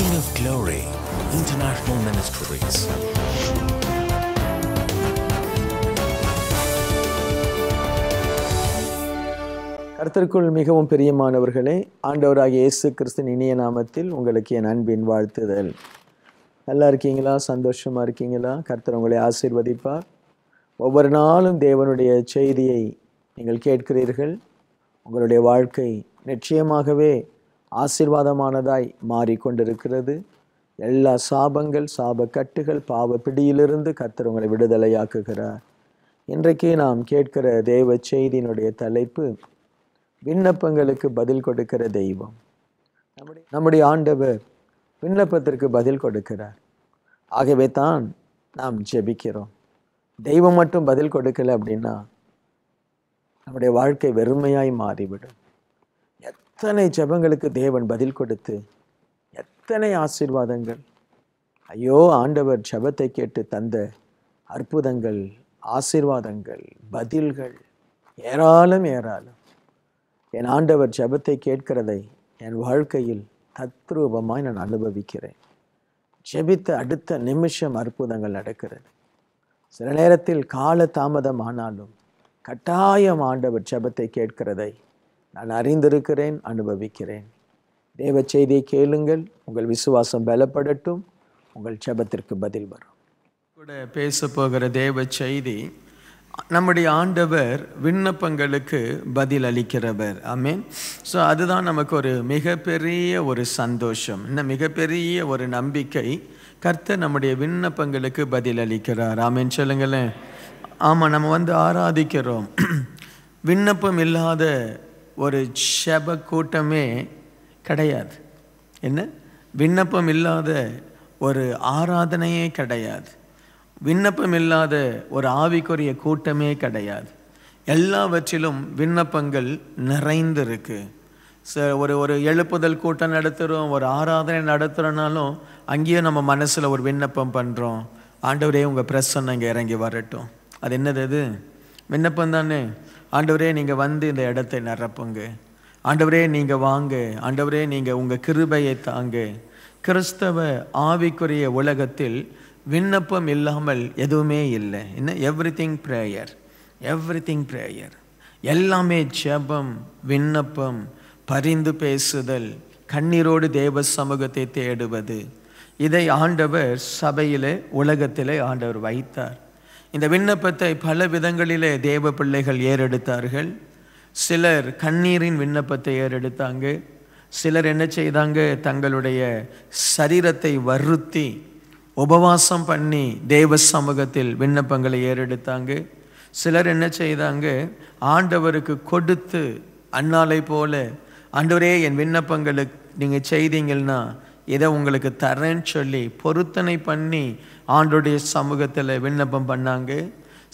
King of Glory, International Ministries. கர்த்தருக்குள் மிகவும் பிரியமானவர்களே ஆண்டவராக இயேசு கிறிஸ்தின் இனிய நாமத்தில் உங்களுக்கு என் அன்பின் வாழ்த்துதல் நல்லா இருக்கீங்களா சந்தோஷமாக இருக்கீங்களா கர்த்தர் உங்களை ஆசீர்வதிப்பார் ஒவ்வொரு நாளும் தேவனுடைய செய்தியை நீங்கள் கேட்கிறீர்கள் உங்களுடைய வாழ்க்கை நிச்சயமாகவே ஆசீர்வாதமானதாய் மாறிக்கொண்டிருக்கிறது எல்லா சாபங்கள் சாபக்கட்டுகள் பாவ பிடியிலிருந்து கத்தர் உங்களை விடுதலையாக்குகிறார் இன்றைக்கு நாம் கேட்கிற தெய்வ செய்தியினுடைய தலைப்பு விண்ணப்பங்களுக்கு பதில் கொடுக்கிற தெய்வம் நம்முடைய நம்முடைய ஆண்டவர் விண்ணப்பத்திற்கு பதில் கொடுக்கிறார் ஆகவே தான் நாம் ஜெபிக்கிறோம் தெய்வம் மட்டும் பதில் கொடுக்கல அப்படின்னா நம்முடைய வாழ்க்கை வெறுமையாய் மாறிவிடும் எத்தனை ஜபங்களுக்கு தேவன் பதில் கொடுத்து எத்தனை ஆசீர்வாதங்கள் ஐயோ ஆண்டவர் ஜபத்தை கேட்டு தந்த அற்புதங்கள் ஆசீர்வாதங்கள் பதில்கள் ஏராளம் ஏராளம் என் ஆண்டவர் ஜபத்தை கேட்கிறதை என் வாழ்க்கையில் தத்ரூபமாய் நான் அனுபவிக்கிறேன் ஜெபித்த அடுத்த நிமிஷம் அற்புதங்கள் நடக்கிறது சில நேரத்தில் கால தாமதம் ஆனாலும் கட்டாயம் ஆண்டவர் ஜபத்தை கேட்கிறதை நான் அறிந்திருக்கிறேன் அனுபவிக்கிறேன் தேவ செய்தியை கேளுங்கள் உங்கள் விசுவாசம் பலப்படட்டும் உங்கள் செபத்திற்கு பதில் வரும் கூட பேச போகிற தேவ செய்தி நம்முடைய ஆண்டவர் விண்ணப்பங்களுக்கு பதில் அளிக்கிறவர் மீன் ஸோ அதுதான் நமக்கு ஒரு மிகப்பெரிய ஒரு சந்தோஷம் இன்னும் மிகப்பெரிய ஒரு நம்பிக்கை கர்த்தர் நம்முடைய விண்ணப்பங்களுக்கு பதில் அளிக்கிறார் ஆமீன் சொல்லுங்களேன் ஆமாம் நம்ம வந்து ஆராதிக்கிறோம் விண்ணப்பம் இல்லாத ஒரு ஷப கூட்டமே கிடையாது என்ன விண்ணப்பம் இல்லாத ஒரு ஆராதனையே கிடையாது விண்ணப்பம் இல்லாத ஒரு ஆவிக்குரிய கூட்டமே கிடையாது எல்லாவற்றிலும் விண்ணப்பங்கள் நிறைந்திருக்கு ச ஒரு ஒரு எழுப்புதல் கூட்டம் நடத்துகிறோம் ஒரு ஆராதனை நடத்துகிறோனாலும் அங்கேயும் நம்ம மனசில் ஒரு விண்ணப்பம் பண்ணுறோம் ஆண்டவரே உங்கள் பிரசன்னம் இங்கே இறங்கி வரட்டும் அது என்னது அது விண்ணப்பம் தானே ஆண்டவரே நீங்கள் வந்து இந்த இடத்தை நிரப்புங்க ஆண்டவரே நீங்கள் வாங்க ஆண்டவரே நீங்கள் உங்கள் கிருபையை தாங்க கிறிஸ்தவ ஆவிக்குரிய உலகத்தில் விண்ணப்பம் இல்லாமல் எதுவுமே இல்லை என்ன everything prayer everything prayer எல்லாமே ஜபம் விண்ணப்பம் பரிந்து பேசுதல் கண்ணீரோடு தேவ சமூகத்தை தேடுவது இதை ஆண்டவர் சபையிலே உலகத்திலே ஆண்டவர் வைத்தார் இந்த விண்ணப்பத்தை பல விதங்களிலே தேவ பிள்ளைகள் ஏறெடுத்தார்கள் சிலர் கண்ணீரின் விண்ணப்பத்தை ஏறெடுத்தாங்க சிலர் என்ன செய்தாங்க தங்களுடைய சரீரத்தை வருத்தி உபவாசம் பண்ணி தேவ சமூகத்தில் விண்ணப்பங்களை ஏறெடுத்தாங்க சிலர் என்ன செய்தாங்க ஆண்டவருக்கு கொடுத்து அண்ணாலை போல ஆண்டவரே என் விண்ணப்பங்களுக்கு நீங்கள் செய்தீங்கன்னா இதை உங்களுக்கு தரேன்னு சொல்லி பொருத்தனை பண்ணி ஆண்டுடைய சமூகத்தில் விண்ணப்பம் பண்ணாங்க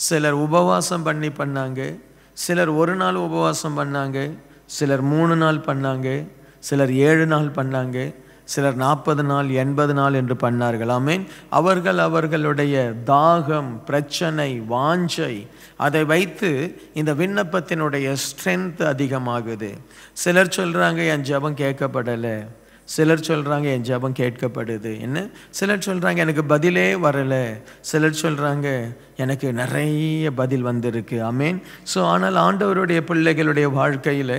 சிலர் உபவாசம் பண்ணி பண்ணாங்க சிலர் ஒரு நாள் உபவாசம் பண்ணாங்க சிலர் மூணு நாள் பண்ணாங்க சிலர் ஏழு நாள் பண்ணாங்க சிலர் நாற்பது நாள் எண்பது நாள் என்று பண்ணார்கள் ஆமே அவர்கள் அவர்களுடைய தாகம் பிரச்சனை வாஞ்சை அதை வைத்து இந்த விண்ணப்பத்தினுடைய ஸ்ட்ரென்த் அதிகமாகுது சிலர் சொல்கிறாங்க என் ஜபம் கேட்கப்படலை சிலர் சொல்கிறாங்க என் ஜபம் கேட்கப்படுது என்ன சிலர் சொல்கிறாங்க எனக்கு பதிலே வரலை சிலர் சொல்கிறாங்க எனக்கு நிறைய பதில் வந்திருக்கு அமேன் ஸோ ஆனால் ஆண்டவருடைய பிள்ளைகளுடைய வாழ்க்கையில்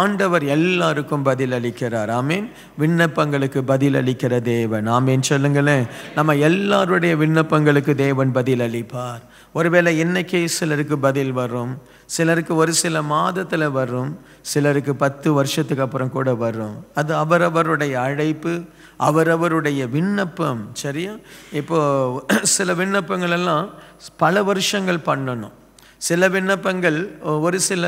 ஆண்டவர் எல்லாருக்கும் பதில் அளிக்கிறார் அமேன் விண்ணப்பங்களுக்கு பதில் அளிக்கிற தேவன் ஆமேன் சொல்லுங்களேன் நம்ம எல்லாருடைய விண்ணப்பங்களுக்கு தேவன் பதில் அளிப்பார் ஒருவேளை இன்னைக்கு சிலருக்கு பதில் வரும் சிலருக்கு ஒரு சில மாதத்தில் வரும் சிலருக்கு பத்து வருஷத்துக்கு அப்புறம் கூட வரும் அது அவரவருடைய அழைப்பு அவரவருடைய விண்ணப்பம் சரியா இப்போது சில விண்ணப்பங்கள் எல்லாம் பல வருஷங்கள் பண்ணணும் சில விண்ணப்பங்கள் ஒரு சில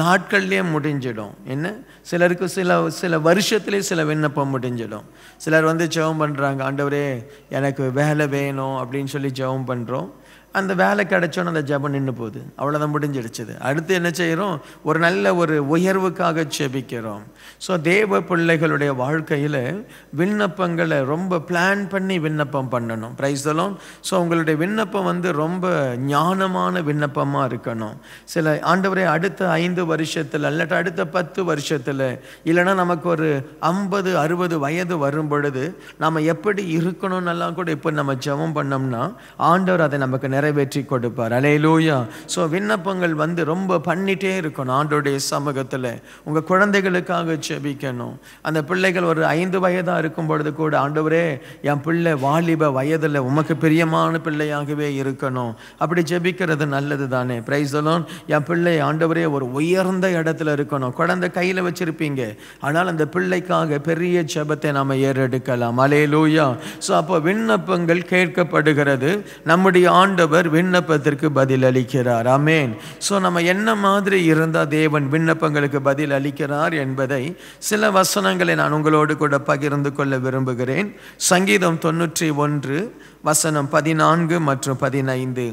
நாட்கள்லேயே முடிஞ்சிடும் என்ன சிலருக்கு சில சில வருஷத்துலேயே சில விண்ணப்பம் முடிஞ்சிடும் சிலர் வந்து ஜெபம் பண்ணுறாங்க ஆண்டவரே எனக்கு வேலை வேணும் அப்படின்னு சொல்லி ஜெபம் பண்ணுறோம் அந்த வேலை கிடைச்சோன்னு அந்த ஜபம் நின்று போகுது அவ்வளோதான் முடிஞ்சிடுச்சுது அடுத்து என்ன செய்கிறோம் ஒரு நல்ல ஒரு உயர்வுக்காக செபிக்கிறோம் ஸோ தேவ பிள்ளைகளுடைய வாழ்க்கையில் விண்ணப்பங்களை ரொம்ப பிளான் பண்ணி விண்ணப்பம் பண்ணணும் ப்ரைஸ் ஸோ உங்களுடைய விண்ணப்பம் வந்து ரொம்ப ஞானமான விண்ணப்பமாக இருக்கணும் சில ஆண்டவரை அடுத்த ஐந்து வருஷத்தில் இல்லாட்ட அடுத்த பத்து வருஷத்தில் இல்லைனா நமக்கு ஒரு ஐம்பது அறுபது வயது வரும் பொழுது நம்ம எப்படி இருக்கணும்னெல்லாம் கூட இப்போ நம்ம ஜபம் பண்ணோம்னா ஆண்டவர் அதை நமக்கு நிறைவேற்றி கொடுப்பார் அலே லூயா ஸோ விண்ணப்பங்கள் வந்து ரொம்ப பண்ணிகிட்டே இருக்கணும் ஆண்டோடைய சமூகத்தில் உங்கள் குழந்தைகளுக்காக செபிக்கணும் அந்த பிள்ளைகள் ஒரு ஐந்து வயதாக இருக்கும் பொழுது கூட ஆண்டவரே என் பிள்ளை வாலிப வயதில் உமக்கு பிரியமான பிள்ளையாகவே இருக்கணும் அப்படி ஜெபிக்கிறது நல்லது தானே பிரைஸ்தலோன் என் பிள்ளை ஆண்டவரே ஒரு உயர்ந்த இடத்துல இருக்கணும் குழந்தை கையில் வச்சுருப்பீங்க ஆனால் அந்த பிள்ளைக்காக பெரிய ஜெபத்தை நாம் ஏறெடுக்கலாம் அலே லூயா ஸோ அப்போ விண்ணப்பங்கள் கேட்கப்படுகிறது நம்முடைய ஆண்டவர் ஆண்டவர் விண்ணப்பத்திற்கு பதில் அளிக்கிறார் அமேன் ஸோ நம்ம என்ன மாதிரி இருந்தால் தேவன் விண்ணப்பங்களுக்கு பதில் அளிக்கிறார் என்பதை சில வசனங்களை நான் உங்களோடு கூட பகிர்ந்து கொள்ள விரும்புகிறேன் சங்கீதம் தொன்னூற்றி ஒன்று வசனம் பதினான்கு மற்றும் பதினைந்து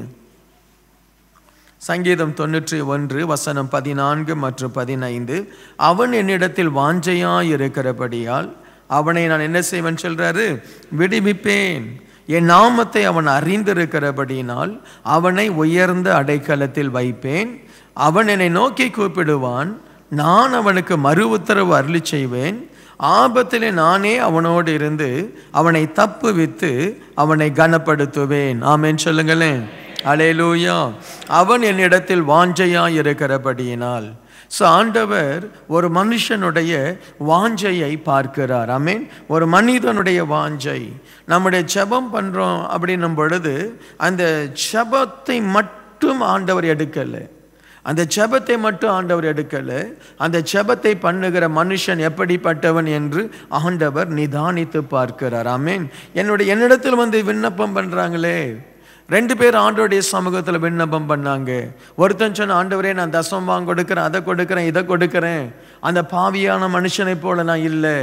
சங்கீதம் தொன்னூற்றி ஒன்று வசனம் பதினான்கு மற்றும் பதினைந்து அவன் என்னிடத்தில் வாஞ்சையாயிருக்கிறபடியால் அவனை நான் என்ன செய்வேன் சொல்கிறாரு விடுவிப்பேன் என் நாமத்தை அவன் அறிந்திருக்கிறபடியினால் அவனை உயர்ந்த அடைக்கலத்தில் வைப்பேன் அவன் என்னை நோக்கி கூப்பிடுவான் நான் அவனுக்கு மறு உத்தரவு அருளி செய்வேன் ஆபத்திலே நானே அவனோடு இருந்து அவனை தப்பு வித்து அவனை கனப்படுத்துவேன் ஆமேன் சொல்லுங்களேன் அலேலூயா அவன் என்னிடத்தில் வாஞ்சையாயிருக்கிறபடியினால் இருக்கிறபடியினால் ஸோ ஆண்டவர் ஒரு மனுஷனுடைய வாஞ்சையை பார்க்கிறார் ஐ மீன் ஒரு மனிதனுடைய வாஞ்சை நம்முடைய ஜபம் பண்ணுறோம் அப்படின்னும் பொழுது அந்த ஜபத்தை மட்டும் ஆண்டவர் எடுக்கலை அந்த ஜபத்தை மட்டும் ஆண்டவர் எடுக்கலை அந்த ஜபத்தை பண்ணுகிற மனுஷன் எப்படிப்பட்டவன் என்று ஆண்டவர் நிதானித்து பார்க்கிறார் ஐ என்னுடைய என்னிடத்தில் வந்து விண்ணப்பம் பண்ணுறாங்களே ரெண்டு பேர் ஆண்டோடைய சமூகத்தில் விண்ணப்பம் பண்ணாங்க ஒருத்தன் சொன்ன ஆண்டவரே நான் தசம் வாங்க கொடுக்குறேன் அதை கொடுக்குறேன் இதை கொடுக்குறேன் அந்த பாவியான மனுஷனை போல நான் இல்லை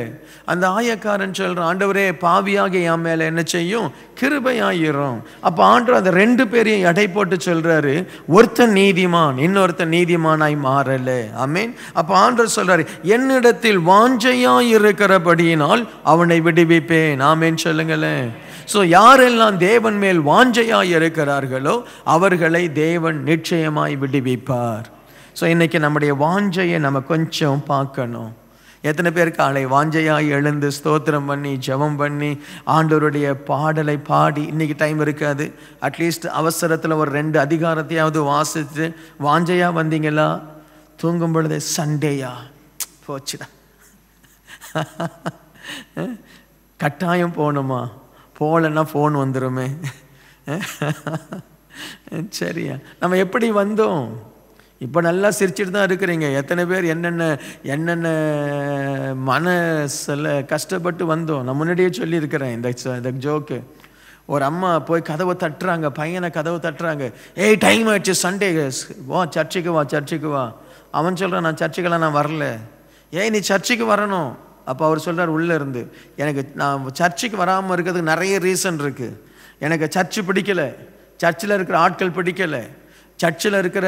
அந்த ஆயக்காரன் சொல்கிறான் ஆண்டவரே பாவியாக என் மேலே என்ன செய்யும் கிருபையாயிரும் அப்போ ஆண்டவர் அந்த ரெண்டு பேரையும் எடை போட்டு சொல்கிறாரு ஒருத்தன் நீதிமான் இன்னொருத்தன் நீதிமானாய் மாறலை ஆமீன் அப்போ ஆண்டர் சொல்கிறாரு என்னிடத்தில் வாஞ்சையாக இருக்கிறபடியினால் அவனை விடுவிப்பேன் ஆமேன்னு சொல்லுங்களேன் ஸோ யாரெல்லாம் தேவன் மேல் வாஞ்சையாக இருக்கிறார்களோ அவர்களை தேவன் நிச்சயமாய் விடுவிப்பார் ஸோ இன்றைக்கி நம்முடைய வாஞ்சையை நம்ம கொஞ்சம் பார்க்கணும் எத்தனை பேர் காலை வாஞ்சையாக எழுந்து ஸ்தோத்திரம் பண்ணி ஜெபம் பண்ணி ஆண்டோருடைய பாடலை பாடி இன்றைக்கி டைம் இருக்காது அட்லீஸ்ட் அவசரத்தில் ஒரு ரெண்டு அதிகாரத்தையாவது வாசித்து வாஞ்சையாக வந்தீங்களா தூங்கும் பொழுது சண்டேயா போச்சுடா கட்டாயம் போகணுமா போகலன்னா ஃபோன் வந்துடுமே சரியா நம்ம எப்படி வந்தோம் இப்போ நல்லா சிரிச்சுட்டு தான் இருக்கிறீங்க எத்தனை பேர் என்னென்ன என்னென்ன மனசில் கஷ்டப்பட்டு வந்தோம் நான் முன்னாடியே சொல்லியிருக்கிறேன் இந்த ஜோக்கு ஒரு அம்மா போய் கதவை தட்டுறாங்க பையனை கதவை தட்டுறாங்க ஏய் டைம் ஆயிடுச்சு சண்டே வா சர்ச்சுக்கு வா சர்ச்சுக்கு வா அவன் சொல்கிறான் நான் சர்ச்சுக்கெல்லாம் நான் வரல ஏய் நீ சர்ச்சுக்கு வரணும் அப்போ அவர் சொல்கிறார் உள்ளே இருந்து எனக்கு நான் சர்ச்சுக்கு வராமல் இருக்கிறதுக்கு நிறைய ரீசன் இருக்குது எனக்கு சர்ச்சு பிடிக்கலை சர்ச்சில் இருக்கிற ஆட்கள் பிடிக்கலை சர்ச்சில் இருக்கிற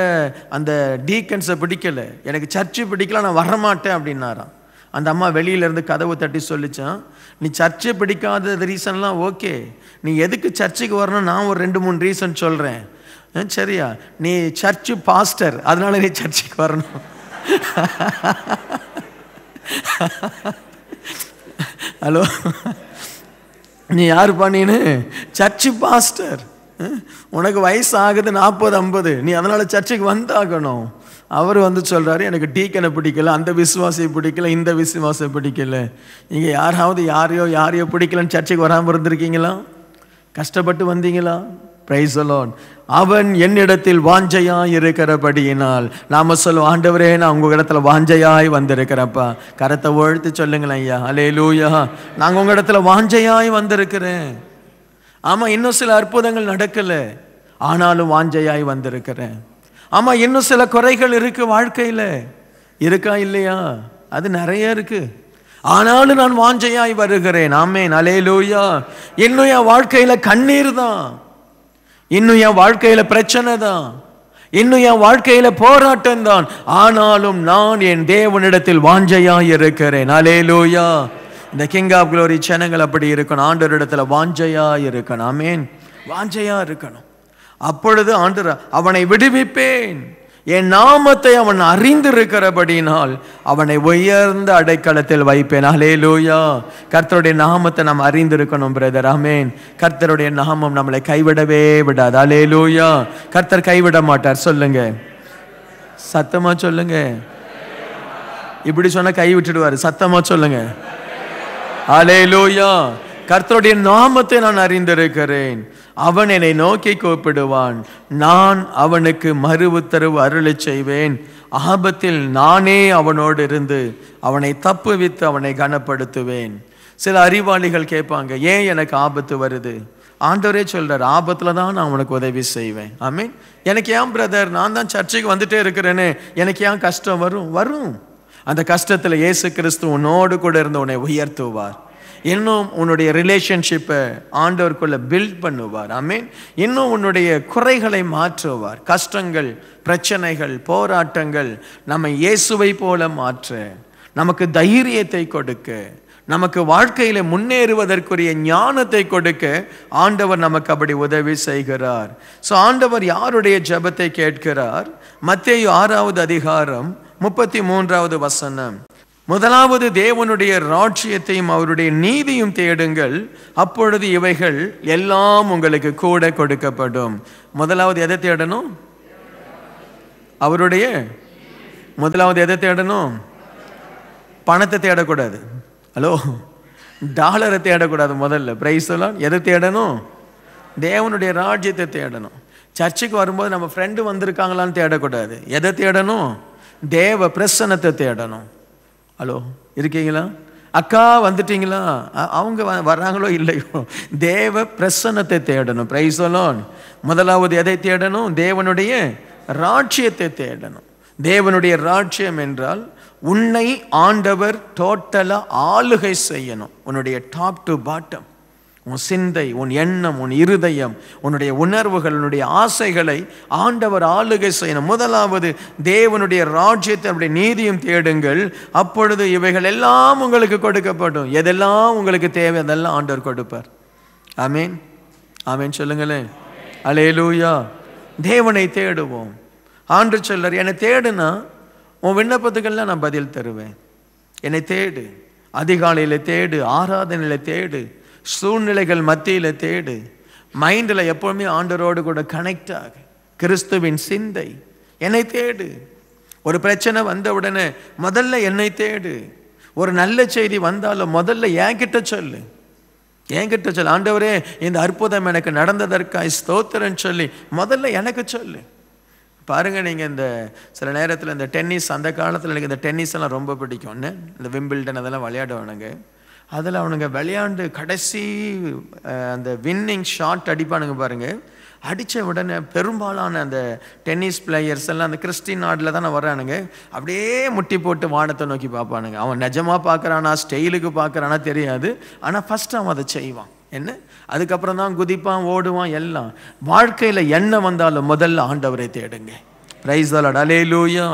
அந்த டீக்கன்ஸை பிடிக்கலை எனக்கு சர்ச்சு பிடிக்கல நான் வரமாட்டேன் அப்படின்னாராம் அந்த அம்மா வெளியிலேருந்து கதவு தட்டி சொல்லித்தான் நீ சர்ச்சை பிடிக்காத ரீசன்லாம் ஓகே நீ எதுக்கு சர்ச்சுக்கு வரணும் நான் ஒரு ரெண்டு மூணு ரீசன் சொல்கிறேன் சரியா நீ சர்ச்சு பாஸ்டர் அதனால நீ சர்ச்சுக்கு வரணும் ஹலோ நீ யார் பண்ணின்னு சர்ச்சு பாஸ்டர் உனக்கு வயசு ஆகுது நாற்பது ஐம்பது நீ அதனால் சர்ச்சுக்கு வந்தாகணும் அவர் வந்து சொல்கிறாரு எனக்கு டீக்கனை பிடிக்கல அந்த விசுவாசியை பிடிக்கல இந்த விசுவாசியை பிடிக்கல நீங்கள் யாராவது யாரையோ யாரையோ பிடிக்கலன்னு சர்ச்சைக்கு வராமல் இருந்திருக்கீங்களா கஷ்டப்பட்டு வந்தீங்களா பிரைசலோன் அவன் என்னிடத்தில் வாஞ்சையாய் இருக்கிறபடியினால் நாம சொல்லுவோம் ஆண்டவரே நான் உங்கள் இடத்துல வாஞ்சையாய் வந்திருக்கிறப்பா கரத்தை ஒழுத்து சொல்லுங்களேன் ஐயா அலே லூயா நாங்கள் உங்கள் இடத்துல வாஞ்சையாய் வந்திருக்கிறேன் ஆமாம் இன்னும் சில அற்புதங்கள் நடக்கலை ஆனாலும் வாஞ்சையாய் வந்திருக்கிறேன் ஆமாம் இன்னும் சில குறைகள் இருக்குது வாழ்க்கையில் இருக்கா இல்லையா அது நிறைய இருக்குது ஆனாலும் நான் வாஞ்சையாய் வருகிறேன் ஆமேன் அலே லூயா இன்னும் என் வாழ்க்கையில் கண்ணீர் தான் இன்னும் என் வாழ்க்கையில் பிரச்சனை தான் இன்னும் என் வாழ்க்கையில் போராட்டம் தான் ஆனாலும் நான் என் தேவனிடத்தில் வாஞ்சையாக இருக்கிறேன் அலே லோயா இந்த கிங் ஆஃப் குளோரி சேனங்கள் அப்படி இருக்கணும் ஆண்டவர் இடத்துல வாஞ்சையா இருக்கணும் ஆமேன் வாஞ்சையாக இருக்கணும் அப்பொழுது ஆண்டர் அவனை விடுவிப்பேன் என் நாமத்தை அவன் அறிந்திருக்கிறபடினால் அவனை உயர்ந்த அடைக்கலத்தில் வைப்பேன் அலே லூயா கர்த்தருடைய நாமத்தை நாம் அறிந்திருக்கணும் பிரதர் அமேன் கர்த்தருடைய நாமம் நம்மளை கைவிடவே விடாது அலே லூயா கர்த்தர் கைவிட மாட்டார் சொல்லுங்க சத்தமா சொல்லுங்க இப்படி சொன்னா கை விட்டுடுவார் சத்தமா சொல்லுங்க அலே லூயா கர்த்தருடைய நாமத்தை நான் அறிந்திருக்கிறேன் அவன் என்னை நோக்கி கூப்பிடுவான் நான் அவனுக்கு மறு உத்தரவு அருளை செய்வேன் ஆபத்தில் நானே அவனோடு இருந்து அவனை தப்பு வித்து அவனை கனப்படுத்துவேன் சில அறிவாளிகள் கேட்பாங்க ஏன் எனக்கு ஆபத்து வருது ஆண்டவரே சொல்றார் ஆபத்தில் தான் நான் உனக்கு உதவி செய்வேன் ஐ மீன் எனக்கு ஏன் பிரதர் நான் தான் சர்ச்சைக்கு வந்துட்டே இருக்கிறேனே எனக்கு ஏன் கஷ்டம் வரும் வரும் அந்த கஷ்டத்தில் இயேசு கிறிஸ்து உன்னோடு கூட இருந்து உன்னை உயர்த்துவார் இன்னும் உன்னுடைய ரிலேஷன்ஷிப்பை ஆண்டவருக்குள்ளே பில்ட் பண்ணுவார் மீன் இன்னும் உன்னுடைய குறைகளை மாற்றுவார் கஷ்டங்கள் பிரச்சனைகள் போராட்டங்கள் நம்ம இயேசுவை போல மாற்ற நமக்கு தைரியத்தை கொடுக்க நமக்கு வாழ்க்கையில் முன்னேறுவதற்குரிய ஞானத்தை கொடுக்க ஆண்டவர் நமக்கு அப்படி உதவி செய்கிறார் ஸோ ஆண்டவர் யாருடைய ஜபத்தை கேட்கிறார் மத்திய ஆறாவது அதிகாரம் முப்பத்தி மூன்றாவது வசனம் முதலாவது தேவனுடைய ராட்சியத்தையும் அவருடைய நீதியும் தேடுங்கள் அப்பொழுது இவைகள் எல்லாம் உங்களுக்கு கூட கொடுக்கப்படும் முதலாவது எதை தேடணும் அவருடைய முதலாவது எதை தேடணும் பணத்தை தேடக்கூடாது ஹலோ டாலரை தேடக்கூடாது முதல்ல பிரைஸ் எல்லாம் எதை தேடணும் தேவனுடைய ராஜ்யத்தை தேடணும் சர்ச்சுக்கு வரும்போது நம்ம ஃப்ரெண்டு வந்திருக்காங்களான்னு தேடக்கூடாது எதை தேடணும் தேவ பிரசனத்தை தேடணும் ஹலோ இருக்கீங்களா அக்கா வந்துட்டீங்களா அவங்க வர்றாங்களோ இல்லையோ தேவ பிரசன்னத்தை தேடணும் பிரைசலோன் முதலாவது எதை தேடணும் தேவனுடைய ராட்சியத்தை தேடணும் தேவனுடைய ராட்சியம் என்றால் உன்னை ஆண்டவர் டோட்டலாக ஆளுகை செய்யணும் உன்னுடைய டாப் டு பாட்டம் உன் சிந்தை உன் எண்ணம் உன் இருதயம் உன்னுடைய உணர்வுகள் உன்னுடைய ஆசைகளை ஆண்டவர் ஆளுகை செய்யணும் முதலாவது தேவனுடைய ராஜ்யத்தினுடைய நீதியும் தேடுங்கள் அப்பொழுது இவைகள் எல்லாம் உங்களுக்கு கொடுக்கப்படும் எதெல்லாம் உங்களுக்கு தேவை அதெல்லாம் ஆண்டவர் கொடுப்பார் ஆமீன் ஆமீன் சொல்லுங்களேன் லூயா தேவனை தேடுவோம் ஆண்டு சொல்லர் என்னை தேடுனா உன் விண்ணப்பத்துக்கெல்லாம் நான் பதில் தருவேன் என்னை தேடு அதிகாலையில் தேடு ஆராதனையில் தேடு சூழ்நிலைகள் மத்தியில் தேடு மைண்டில் எப்போவுமே ஆண்டரோடு கூட கனெக்ட் ஆகு கிறிஸ்துவின் சிந்தை என்னை தேடு ஒரு பிரச்சனை வந்த உடனே முதல்ல என்னை தேடு ஒரு நல்ல செய்தி வந்தாலும் முதல்ல என்கிட்ட சொல்லு என்கிட்ட சொல்லு ஆண்டவரே இந்த அற்புதம் எனக்கு நடந்ததற்காய் ஸ்தோத்திரம் சொல்லி முதல்ல எனக்கு சொல்லு பாருங்கள் நீங்கள் இந்த சில நேரத்தில் இந்த டென்னிஸ் அந்த காலத்தில் எனக்கு இந்த டென்னிஸ் எல்லாம் ரொம்ப பிடிக்கும் இந்த விம்பிள்டன் அதெல்லாம் விளையாடுவானுங்க அதில் அவனுங்க விளையாண்டு கடைசி அந்த வின்னிங் ஷாட் அடிப்பானுங்க பாருங்கள் அடித்த உடனே பெரும்பாலான அந்த டென்னிஸ் பிளேயர்ஸ் எல்லாம் அந்த கிறிஸ்டின் நாட்டில் தானே வர்றானுங்க அப்படியே முட்டி போட்டு வானத்தை நோக்கி பார்ப்பானுங்க அவன் நிஜமாக பார்க்குறானா ஸ்டைலுக்கு பார்க்குறானா தெரியாது ஆனால் ஃபஸ்ட் அவன் அதை செய்வான் என்ன அதுக்கப்புறம் தான் குதிப்பான் ஓடுவான் எல்லாம் வாழ்க்கையில் என்ன வந்தாலும் முதல்ல ஆண்டவரை தேடுங்க பிரைஸ் தலாட் லூயா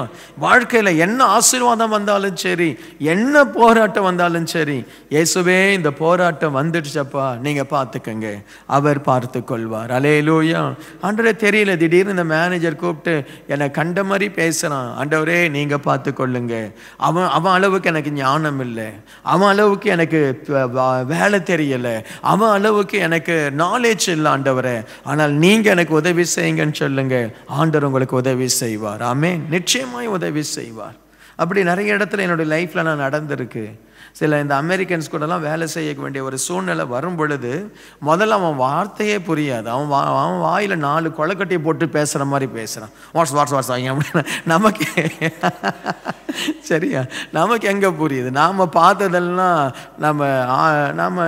வாழ்க்கையில் என்ன ஆசீர்வாதம் வந்தாலும் சரி என்ன போராட்டம் வந்தாலும் சரி இயேசுவே இந்த போராட்டம் வந்துடுச்சப்பா நீங்கள் பார்த்துக்கங்க அவர் பார்த்து கொள்வார் லூயா ஆண்டவரே தெரியல திடீர்னு இந்த மேனேஜர் கூப்பிட்டு என்னை கண்ட மாதிரி பேசுகிறான் ஆண்டவரே நீங்கள் பார்த்து கொள்ளுங்க அவன் அவன் அளவுக்கு எனக்கு ஞானம் இல்லை அவன் அளவுக்கு எனக்கு வேலை தெரியலை அவன் அளவுக்கு எனக்கு நாலேஜ் இல்லை ஆண்டவரே ஆனால் நீங்கள் எனக்கு உதவி செய்யுங்கன்னு சொல்லுங்கள் ஆண்டவர் உங்களுக்கு உதவி செய்வார் ஆமே நிச்சயமாய் உதவி செய்வார் அப்படி நிறைய இடத்துல என்னுடைய லைஃப்பில் நான் நடந்திருக்கு சில இந்த அமெரிக்கன்ஸ் கூடலாம் வேலை செய்ய வேண்டிய ஒரு சூழ்நிலை வரும் பொழுது முதல்ல அவன் வார்த்தையே புரியாது அவன் வா அவன் வாயில் நாலு கொலக்கட்டியை போட்டு பேசுகிற மாதிரி பேசுகிறான் வாட்ஸ் வாட்ஸ் வாட்ஸ் ஆகிய நமக்கு சரியா நமக்கு எங்கே புரியுது நாம் பார்த்ததெல்லாம் நம்ம நாம்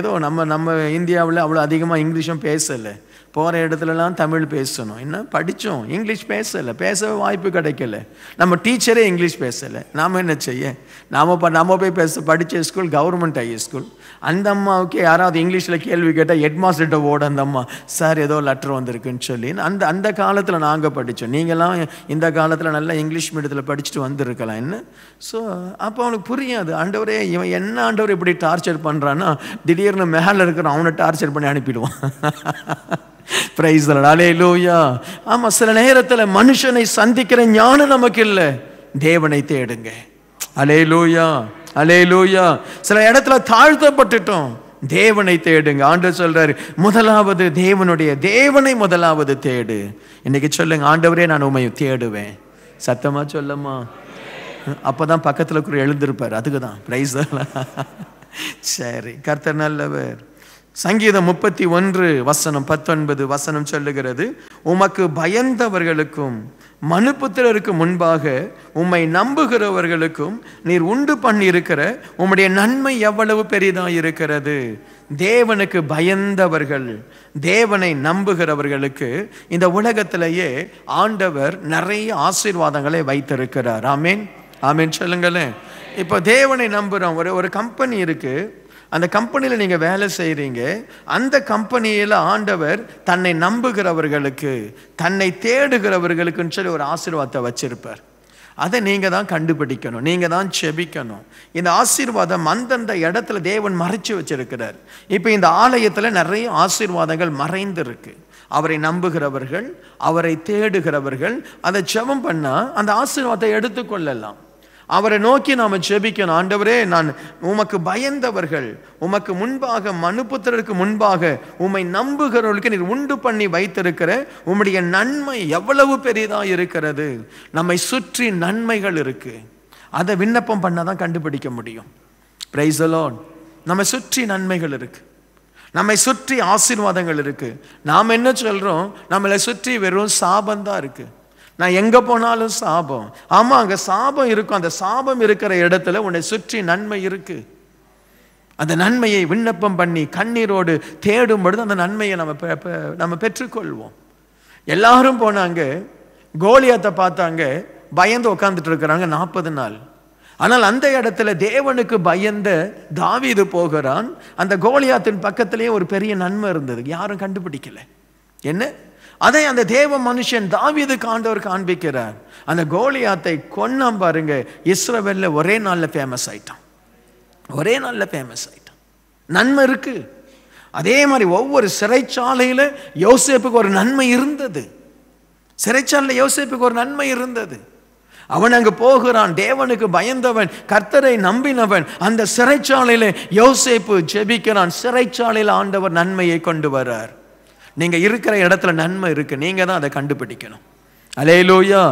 ஏதோ நம்ம நம்ம இந்தியாவில் அவ்வளோ அதிகமாக இங்கிலீஷும் பேசலை போகிற இடத்துலலாம் தமிழ் பேசணும் இன்னும் படித்தோம் இங்கிலீஷ் பேசலை பேச வாய்ப்பு கிடைக்கல நம்ம டீச்சரே இங்கிலீஷ் பேசலை நாம் என்ன செய்ய நாம் இப்போ நம்ம போய் பேச படித்த ஸ்கூல் கவர்மெண்ட் ஹை ஸ்கூல் அந்த அம்மாவுக்கு யாராவது இங்கிலீஷில் கேள்வி கேட்டால் ஹெட்மாஸ்டர்கிட்ட ஓட அந்த அம்மா சார் ஏதோ லெட்டர் வந்திருக்குன்னு சொல்லி அந்த அந்த காலத்தில் நாங்கள் படித்தோம் நீங்களாம் இந்த காலத்தில் நல்லா இங்கிலீஷ் மீடியத்தில் படிச்சுட்டு வந்திருக்கலாம் என்ன ஸோ அப்போ அவனுக்கு புரியாது ஆண்டவரே இவன் என்ன ஆண்டவர் இப்படி டார்ச்சர் பண்ணுறான்னா திடீர்னு மேலே இருக்கிற அவனை டார்ச்சர் பண்ணி அனுப்பிடுவான் பிரைஸ் அலே லூயா ஆமாம் சில நேரத்தில் மனுஷனை சந்திக்கிற ஞானம் நமக்கு இல்லை தேவனை தேடுங்க அலே லூயா அலே லூயா சில இடத்துல தாழ்த்தப்பட்டுட்டோம் தேவனை தேடுங்க ஆண்டு சொல்றாரு முதலாவது தேவனுடைய தேவனை முதலாவது தேடு இன்னைக்கு சொல்லுங்க ஆண்டவரே நான் உண்மை தேடுவேன் சத்தமா சொல்லம்மா அப்பதான் பக்கத்தில் இருக்கிற எழுந்திருப்பார் அதுக்கு தான் பிரைஸ் சரி கர்த்தர் நல்லவர் சங்கீதம் முப்பத்தி ஒன்று வசனம் பத்தொன்பது வசனம் சொல்லுகிறது உமக்கு பயந்தவர்களுக்கும் மனுப்புத்திரருக்கு முன்பாக உம்மை நம்புகிறவர்களுக்கும் நீர் உண்டு பண்ணியிருக்கிற உம்முடைய நன்மை எவ்வளவு பெரிதாக இருக்கிறது தேவனுக்கு பயந்தவர்கள் தேவனை நம்புகிறவர்களுக்கு இந்த உலகத்திலேயே ஆண்டவர் நிறைய ஆசீர்வாதங்களை வைத்திருக்கிறார் ஆமேன் ஆமேன் சொல்லுங்களேன் இப்போ தேவனை நம்புகிறோம் ஒரு ஒரு கம்பெனி இருக்குது அந்த கம்பெனியில் நீங்கள் வேலை செய்கிறீங்க அந்த கம்பெனியில் ஆண்டவர் தன்னை நம்புகிறவர்களுக்கு தன்னை தேடுகிறவர்களுக்குன்னு சொல்லி ஒரு ஆசீர்வாதத்தை வச்சுருப்பார் அதை நீங்கள் தான் கண்டுபிடிக்கணும் நீங்கள் தான் செபிக்கணும் இந்த ஆசீர்வாதம் அந்தந்த இடத்துல தேவன் மறைச்சு வச்சிருக்கிறார் இப்போ இந்த ஆலயத்தில் நிறைய ஆசீர்வாதங்கள் மறைந்திருக்கு அவரை நம்புகிறவர்கள் அவரை தேடுகிறவர்கள் அதை செபம் பண்ணால் அந்த ஆசீர்வாதத்தை எடுத்துக்கொள்ளலாம் அவரை நோக்கி நாம் ஜெபிக்கணும் ஆண்டவரே நான் உமக்கு பயந்தவர்கள் உமக்கு முன்பாக மனுப்புத்திரருக்கு முன்பாக உம்மை நம்புகிறவர்களுக்கு நீர் உண்டு பண்ணி வைத்திருக்கிற உம்முடைய நன்மை எவ்வளவு பெரியதாக இருக்கிறது நம்மை சுற்றி நன்மைகள் இருக்குது அதை விண்ணப்பம் பண்ணால் தான் கண்டுபிடிக்க முடியும் பிரைஸ் அலோன் நம்மை சுற்றி நன்மைகள் இருக்குது நம்மை சுற்றி ஆசீர்வாதங்கள் இருக்குது நாம் என்ன சொல்கிறோம் நம்மளை சுற்றி வெறும் சாபந்தான் இருக்குது நான் எங்கே போனாலும் சாபம் ஆமாம் அங்கே சாபம் இருக்கும் அந்த சாபம் இருக்கிற இடத்துல உன்னை சுற்றி நன்மை இருக்குது அந்த நன்மையை விண்ணப்பம் பண்ணி கண்ணீரோடு தேடும் பொழுது அந்த நன்மையை நம்ம நம்ம பெற்றுக்கொள்வோம் எல்லாரும் போனாங்க கோலியாத்தை பார்த்தாங்க பயந்து உட்காந்துட்டு இருக்கிறாங்க நாற்பது நாள் ஆனால் அந்த இடத்துல தேவனுக்கு பயந்த தாவிது போகிறான் அந்த கோலியாத்தின் பக்கத்திலேயே ஒரு பெரிய நன்மை இருந்தது யாரும் கண்டுபிடிக்கல என்ன அதை அந்த தேவ மனுஷன் தாவியது காண்டவர் காண்பிக்கிறார் அந்த கோலியாத்தை கொன்னான் பாருங்க இஸ்ரவேலில் ஒரே நாளில் ஃபேமஸ் ஆயிட்டான் ஒரே நாளில் ஃபேமஸ் ஆயிட்டான் நன்மை இருக்கு அதே மாதிரி ஒவ்வொரு சிறைச்சாலையில் யோசிப்புக்கு ஒரு நன்மை இருந்தது சிறைச்சாலையில் யோசிப்புக்கு ஒரு நன்மை இருந்தது அவன் அங்கு போகிறான் தேவனுக்கு பயந்தவன் கர்த்தரை நம்பினவன் அந்த சிறைச்சாலையில் யோசிப்பு ஜெபிக்கிறான் சிறைச்சாலையில் ஆண்டவர் நன்மையை கொண்டு வர்றார் நீங்கள் இருக்கிற இடத்துல நன்மை இருக்குது நீங்கள் தான் அதை கண்டுபிடிக்கணும் அலையிலோயா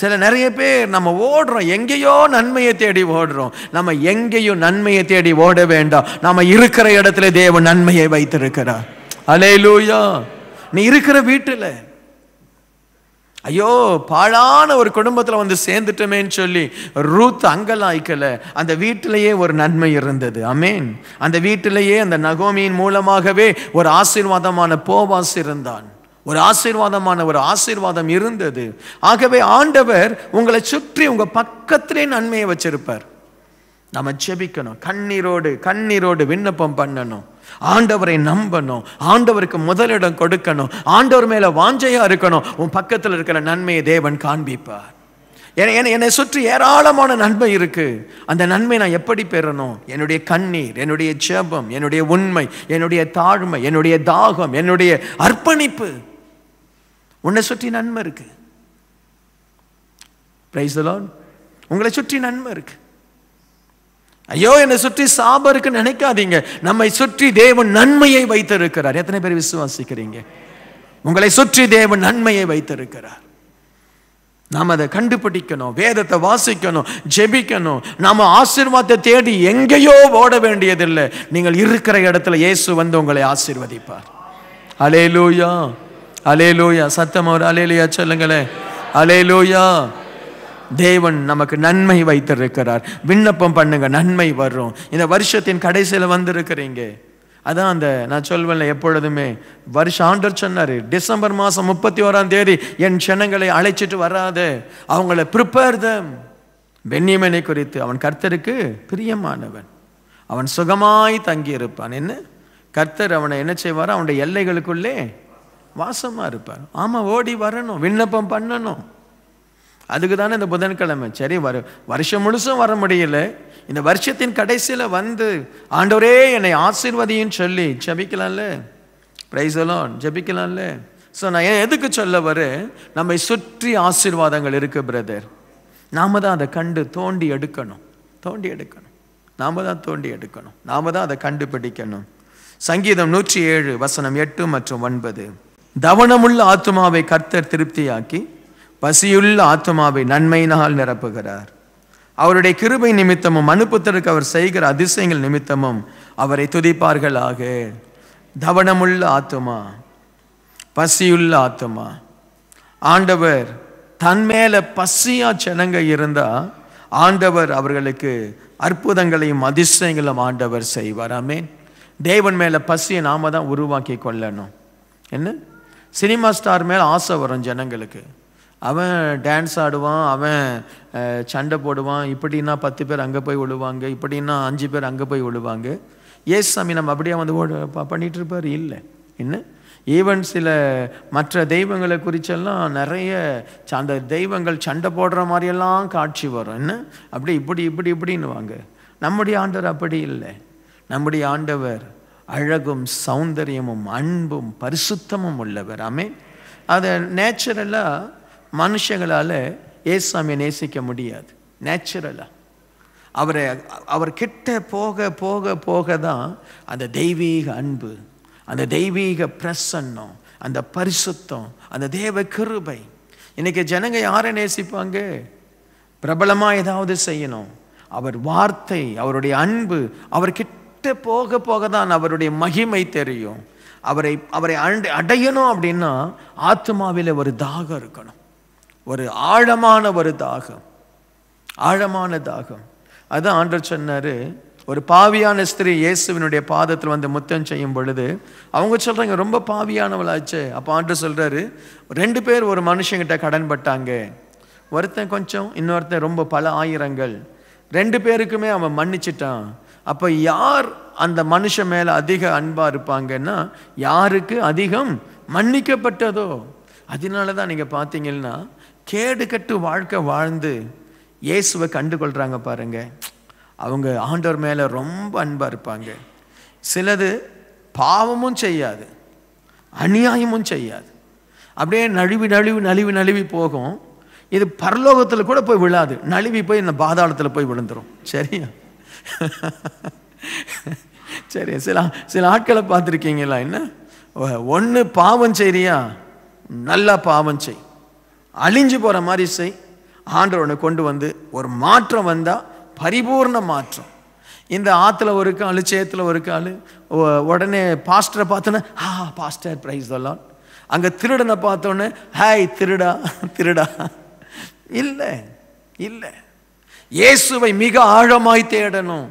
சில நிறைய பேர் நம்ம ஓடுறோம் எங்கேயோ நன்மையை தேடி ஓடுறோம் நம்ம எங்கேயும் நன்மையை தேடி ஓட வேண்டாம் நம்ம இருக்கிற இடத்துல தேவன் நன்மையை வைத்திருக்கிறார் அலையிலூயா நீ இருக்கிற வீட்டில் ஐயோ பாழான ஒரு குடும்பத்தில் வந்து சேர்ந்துட்டோமேன்னு சொல்லி ரூத் அங்கலாய்க்கலை அந்த வீட்டிலேயே ஒரு நன்மை இருந்தது அமேன் அந்த வீட்டிலேயே அந்த நகோமியின் மூலமாகவே ஒரு ஆசீர்வாதமான போவாஸ் இருந்தான் ஒரு ஆசீர்வாதமான ஒரு ஆசீர்வாதம் இருந்தது ஆகவே ஆண்டவர் உங்களை சுற்றி உங்கள் பக்கத்திலே நன்மையை வச்சிருப்பார் நம்ம செபிக்கணும் கண்ணீரோடு கண்ணீரோடு விண்ணப்பம் பண்ணணும் ஆண்டவரை நம்பணும் ஆண்டவருக்கு முதலிடம் கொடுக்கணும் ஆண்டவர் மேலே வாஞ்சையாக இருக்கணும் உன் பக்கத்தில் இருக்கிற நன்மையை தேவன் காண்பிப்பார் என்னை என்னை சுற்றி ஏராளமான நன்மை இருக்கு அந்த நன்மை நான் எப்படி பெறணும் என்னுடைய கண்ணீர் என்னுடைய ஜெபம் என்னுடைய உண்மை என்னுடைய தாழ்மை என்னுடைய தாகம் என்னுடைய அர்ப்பணிப்பு உன்னை சுற்றி நன்மை இருக்கு உங்களை சுற்றி நன்மை இருக்குது ஐயோ என்னை சுற்றி சாபம் இருக்குன்னு நினைக்காதீங்க நம்மை சுற்றி தேவன் நன்மையை வைத்திருக்கிறார் எத்தனை பேர் விசுவாசிக்கிறீங்க உங்களை சுற்றி தேவன் நன்மையை வைத்திருக்கிறார் நாம் அதை கண்டுபிடிக்கணும் வேதத்தை வாசிக்கணும் ஜெபிக்கணும் நாம் ஆசீர்வாதத்தை தேடி எங்கேயோ ஓட வேண்டியதில்லை நீங்கள் இருக்கிற இடத்துல இயேசு வந்து உங்களை ஆசீர்வதிப்பார் அலே லூயா அலே லூயா சத்தம் அவர் அலே லூயா சொல்லுங்களேன் அலே லூயா தேவன் நமக்கு நன்மை வைத்திருக்கிறார் விண்ணப்பம் பண்ணுங்க நன்மை வரும் இந்த வருஷத்தின் கடைசியில் வந்திருக்கிறீங்க அதான் அந்த நான் சொல்வேன்ல எப்பொழுதுமே வருஷம் ஆண்டர் சொன்னார் டிசம்பர் மாதம் முப்பத்தி ஓராம் தேதி என் ஜனங்களை அழைச்சிட்டு வராது அவங்கள ப்ரிப்பேர் தம் வெண்ணியமனை குறித்து அவன் கர்த்தருக்கு பிரியமானவன் அவன் சுகமாய் தங்கியிருப்பான் என்ன கர்த்தர் அவனை என்ன செய்வார் அவனுடைய எல்லைகளுக்குள்ளே வாசமாக இருப்பார் ஆமாம் ஓடி வரணும் விண்ணப்பம் பண்ணணும் அதுக்கு தானே இந்த புதன்கிழமை சரி வரும் வருஷம் முழுசும் வர முடியல இந்த வருஷத்தின் கடைசியில் வந்து ஆண்டவரே என்னை ஆசீர்வதியும் சொல்லி ஜபிக்கலாம்ல ப்ரைஸ் ஜபிக்கலாம்ல ஸோ நான் எதுக்கு சொல்ல வரு நம்மை சுற்றி ஆசீர்வாதங்கள் இருக்குது பிரதர் நாம தான் அதை கண்டு தோண்டி எடுக்கணும் தோண்டி எடுக்கணும் நாம தான் தோண்டி எடுக்கணும் நாம தான் அதை கண்டுபிடிக்கணும் சங்கீதம் நூற்றி ஏழு வசனம் எட்டு மற்றும் ஒன்பது தவனமுள்ள ஆத்மாவை கர்த்தர் திருப்தியாக்கி பசியுள்ள ஆத்மாவை நன்மையினால் நிரப்புகிறார் அவருடைய கிருபை நிமித்தமும் அனுப்புத்தற்கு அவர் செய்கிற அதிசயங்கள் நிமித்தமும் அவரை துதிப்பார்களாக தவனமுள்ள ஆத்மா பசியுள்ள ஆத்மா ஆண்டவர் தன் மேலே பசியா ஜனங்க இருந்தால் ஆண்டவர் அவர்களுக்கு அற்புதங்களையும் அதிசயங்களும் ஆண்டவர் செய்வார் ஆமேன் தேவன் மேலே பசியை நாம தான் உருவாக்கி கொள்ளணும் என்ன சினிமா ஸ்டார் மேல ஆசை வரும் ஜனங்களுக்கு அவன் டான்ஸ் ஆடுவான் அவன் சண்டை போடுவான் இப்படின்னா பத்து பேர் அங்கே போய் விழுவாங்க இப்படின்னா அஞ்சு பேர் அங்கே போய் விழுவாங்க ஏசு சாமி நம்ம அப்படியே வந்து பண்ணிகிட்டு இருப்பார் இல்லை என்ன ஈவன் சில மற்ற தெய்வங்களை குறிச்செல்லாம் நிறைய அந்த தெய்வங்கள் சண்டை போடுற மாதிரியெல்லாம் காட்சி வரும் என்ன அப்படி இப்படி இப்படி இப்படின்னுவாங்க நம்முடைய ஆண்டவர் அப்படி இல்லை நம்முடைய ஆண்டவர் அழகும் சௌந்தரியமும் அன்பும் பரிசுத்தமும் உள்ளவர் ஆமே அதை நேச்சுரலாக மனுஷங்களால் ஏசாமியை நேசிக்க முடியாது நேச்சுரலாக அவரை அவர் கிட்ட போக போக போக தான் அந்த தெய்வீக அன்பு அந்த தெய்வீக பிரசன்னம் அந்த பரிசுத்தம் அந்த தேவ கிருபை இன்றைக்கி ஜனங்க யாரை நேசிப்பாங்க பிரபலமாக ஏதாவது செய்யணும் அவர் வார்த்தை அவருடைய அன்பு அவர் கிட்ட போக போக தான் அவருடைய மகிமை தெரியும் அவரை அவரை அடையணும் அப்படின்னா ஆத்மாவில் ஒரு தாகம் இருக்கணும் ஒரு ஆழமான ஒரு தாகம் ஆழமான தாகம் அதுதான் ஆண்டர் சொன்னார் ஒரு பாவியான ஸ்திரீ இயேசுவினுடைய பாதத்தில் வந்து முத்தம் செய்யும் பொழுது அவங்க சொல்கிறாங்க ரொம்ப பாவியானவளாச்சு அப்போ ஆண்டு சொல்கிறாரு ரெண்டு பேர் ஒரு மனுஷங்கிட்ட கடன் பட்டாங்க ஒருத்தன் கொஞ்சம் இன்னொருத்தன் ரொம்ப பல ஆயிரங்கள் ரெண்டு பேருக்குமே அவன் மன்னிச்சிட்டான் அப்போ யார் அந்த மனுஷன் மேலே அதிக அன்பாக இருப்பாங்கன்னா யாருக்கு அதிகம் மன்னிக்கப்பட்டதோ அதனால தான் நீங்கள் பார்த்தீங்கன்னா கேடு கட்டு வாழ்க்கை வாழ்ந்து இயேசுவை கண்டு கொள்கிறாங்க பாருங்க அவங்க ஆண்டவர் மேலே ரொம்ப அன்பாக இருப்பாங்க சிலது பாவமும் செய்யாது அநியாயமும் செய்யாது அப்படியே நழுவி நழுவி நழுவி நழுவி போகும் இது பரலோகத்தில் கூட போய் விழாது நழுவி போய் இந்த பாதாளத்தில் போய் விழுந்துடும் சரியா சரி சில சில ஆட்களை பார்த்துருக்கீங்களா என்ன ஒன்று பாவம் செய்றியா நல்லா பாவம் செய் அழிஞ்சு போகிற மாதிரி செய் ஆண்டவனை கொண்டு வந்து ஒரு மாற்றம் வந்தால் பரிபூர்ண மாற்றம் இந்த ஆற்றுல ஒரு காலு சேத்துல ஒரு காலு உடனே பாஸ்டரை பார்த்தோன்னே ஆ பாஸ்டர் ப்ரைஸ் சொல்லலாம் அங்கே திருடனை பார்த்தோன்னே ஹாய் திருடா திருடா இல்லை இல்லை இயேசுவை மிக ஆழமாய் தேடணும்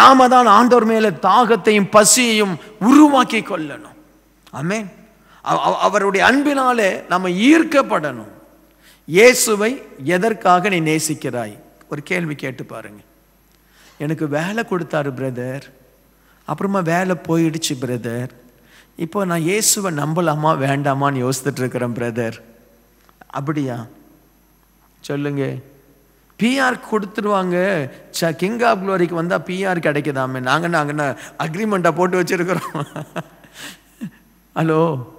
நாம தான் ஆண்டோர் மேலே தாகத்தையும் பசியையும் உருவாக்கி கொள்ளணும் அமேன் அவருடைய அன்பினாலே நம்ம ஈர்க்கப்படணும் இயேசுவை எதற்காக நீ நேசிக்கிறாய் ஒரு கேள்வி கேட்டு பாருங்க எனக்கு வேலை கொடுத்தாரு பிரதர் அப்புறமா வேலை போயிடுச்சு பிரதர் இப்போ நான் இயேசுவை நம்பலாமா வேண்டாமான்னு யோசித்துட்டு இருக்கிறேன் பிரதர் அப்படியா சொல்லுங்க பிஆர் கொடுத்துருவாங்க ச கிங் ஆஃப் குளோரிக்கு வந்தால் பிஆர் கிடைக்குதாமே நாங்கள் நாங்கள் அக்ரிமெண்ட்டை போட்டு வச்சுருக்குறோம் ஹலோ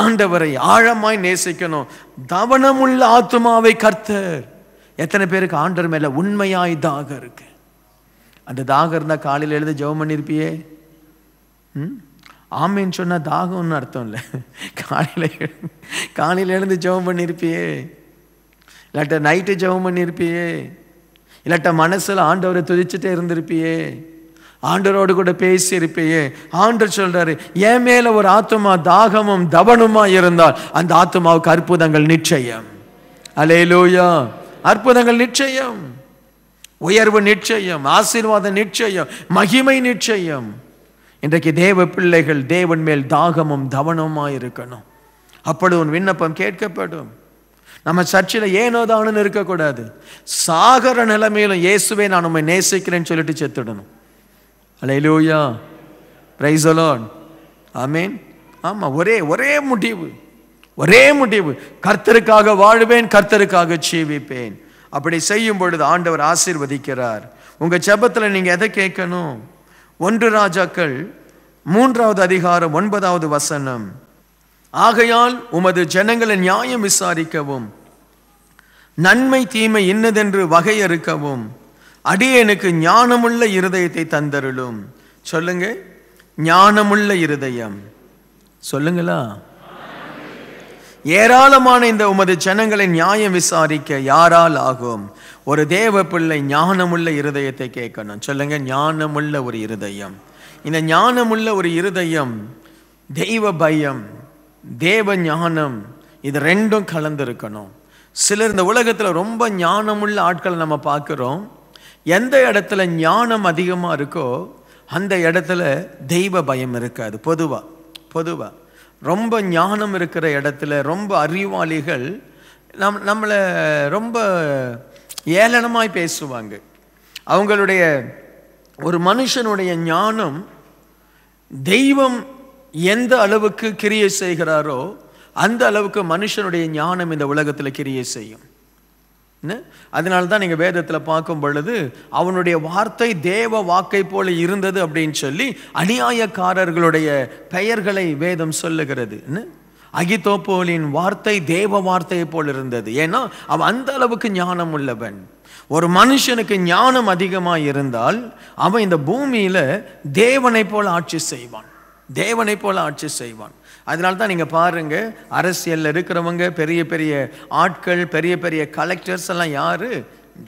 ஆண்டவரை ஆழமாய் நேசிக்கணும் தவனமுள்ள ஆத்மாவை கர்த்தர் எத்தனை பேருக்கு ஆண்டவர் மேலே உண்மையாய் தாகம் இருக்கு அந்த தாகம் இருந்தால் காலையில் எழுந்து ஜெபம் பண்ணியிருப்பியே ம் ஆமைன்னு சொன்னால் தாகம்னு அர்த்தம் இல்லை காலையில் காலையில் எழுந்து ஜெபம் பண்ணியிருப்பியே இல்லாட்ட நைட்டு ஜெபம் பண்ணியிருப்பியே இல்லாட்ட மனசில் ஆண்டவரை துதிச்சுட்டே இருந்திருப்பியே ஆண்டரோடு கூட இருப்பேயே ஆண்டர் சொல்றாரு என் மேல ஒரு ஆத்மா தாகமும் தவனுமா இருந்தால் அந்த ஆத்மாவுக்கு அற்புதங்கள் நிச்சயம் அலேலூயா அற்புதங்கள் நிச்சயம் உயர்வு நிச்சயம் ஆசீர்வாதம் நிச்சயம் மகிமை நிச்சயம் இன்றைக்கு தேவ பிள்ளைகள் தேவன் மேல் தாகமும் தவனமாக இருக்கணும் அப்படி உன் விண்ணப்பம் கேட்கப்படும் நம்ம சர்ச்சில் ஏனோ தானுன்னு இருக்கக்கூடாது சாகர நிலைமையிலும் இயேசுவே நான் உண்மை நேசிக்கிறேன்னு சொல்லிட்டு செத்துடணும் அலையிலூயா பிரைஸ் அலோன் ஆமேன் ஆமாம் ஒரே ஒரே முடிவு ஒரே முடிவு கர்த்தருக்காக வாழ்வேன் கர்த்தருக்காக ஜீவிப்பேன் அப்படி செய்யும் பொழுது ஆண்டவர் ஆசீர்வதிக்கிறார் உங்கள் செபத்தில் நீங்கள் எதை கேட்கணும் ஒன்று ராஜாக்கள் மூன்றாவது அதிகாரம் ஒன்பதாவது வசனம் ஆகையால் உமது ஜனங்களை நியாயம் விசாரிக்கவும் நன்மை தீமை இன்னதென்று வகையறுக்கவும் அடியனுக்கு ஞானமுள்ள இருதயத்தை தந்தருளும் சொல்லுங்க ஞானமுள்ள இருதயம் சொல்லுங்களா ஏராளமான இந்த உமது ஜனங்களை நியாயம் விசாரிக்க யாரால் ஆகும் ஒரு தேவ பிள்ளை ஞானமுள்ள இருதயத்தை கேட்கணும் சொல்லுங்க ஞானமுள்ள ஒரு இருதயம் இந்த ஞானமுள்ள ஒரு இருதயம் தெய்வ பயம் தேவ ஞானம் இது ரெண்டும் கலந்துருக்கணும் சிலர் இந்த உலகத்தில் ரொம்ப ஞானமுள்ள ஆட்களை நம்ம பார்க்குறோம் எந்த இடத்துல ஞானம் அதிகமாக இருக்கோ அந்த இடத்துல தெய்வ பயம் இருக்காது பொதுவாக பொதுவாக ரொம்ப ஞானம் இருக்கிற இடத்துல ரொம்ப அறிவாளிகள் நம் நம்மளை ரொம்ப ஏளனமாய் பேசுவாங்க அவங்களுடைய ஒரு மனுஷனுடைய ஞானம் தெய்வம் எந்த அளவுக்கு கிரியை செய்கிறாரோ அந்த அளவுக்கு மனுஷனுடைய ஞானம் இந்த உலகத்தில் கிரியை செய்யும் அதனால தான் நீங்கள் வேதத்தில் பார்க்கும் பொழுது அவனுடைய வார்த்தை தேவ வாக்கை போல இருந்தது அப்படின்னு சொல்லி அநியாயக்காரர்களுடைய பெயர்களை வேதம் சொல்லுகிறது அகிதோப்போலின் வார்த்தை தேவ வார்த்தையை போல் இருந்தது ஏன்னா அவன் அந்த அளவுக்கு ஞானம் உள்ளவன் ஒரு மனுஷனுக்கு ஞானம் அதிகமாக இருந்தால் அவன் இந்த பூமியில் தேவனை போல் ஆட்சி செய்வான் தேவனை போல் ஆட்சி செய்வான் அதனால தான் நீங்கள் பாருங்கள் அரசியலில் இருக்கிறவங்க பெரிய பெரிய ஆட்கள் பெரிய பெரிய கலெக்டர்ஸ் எல்லாம் யார்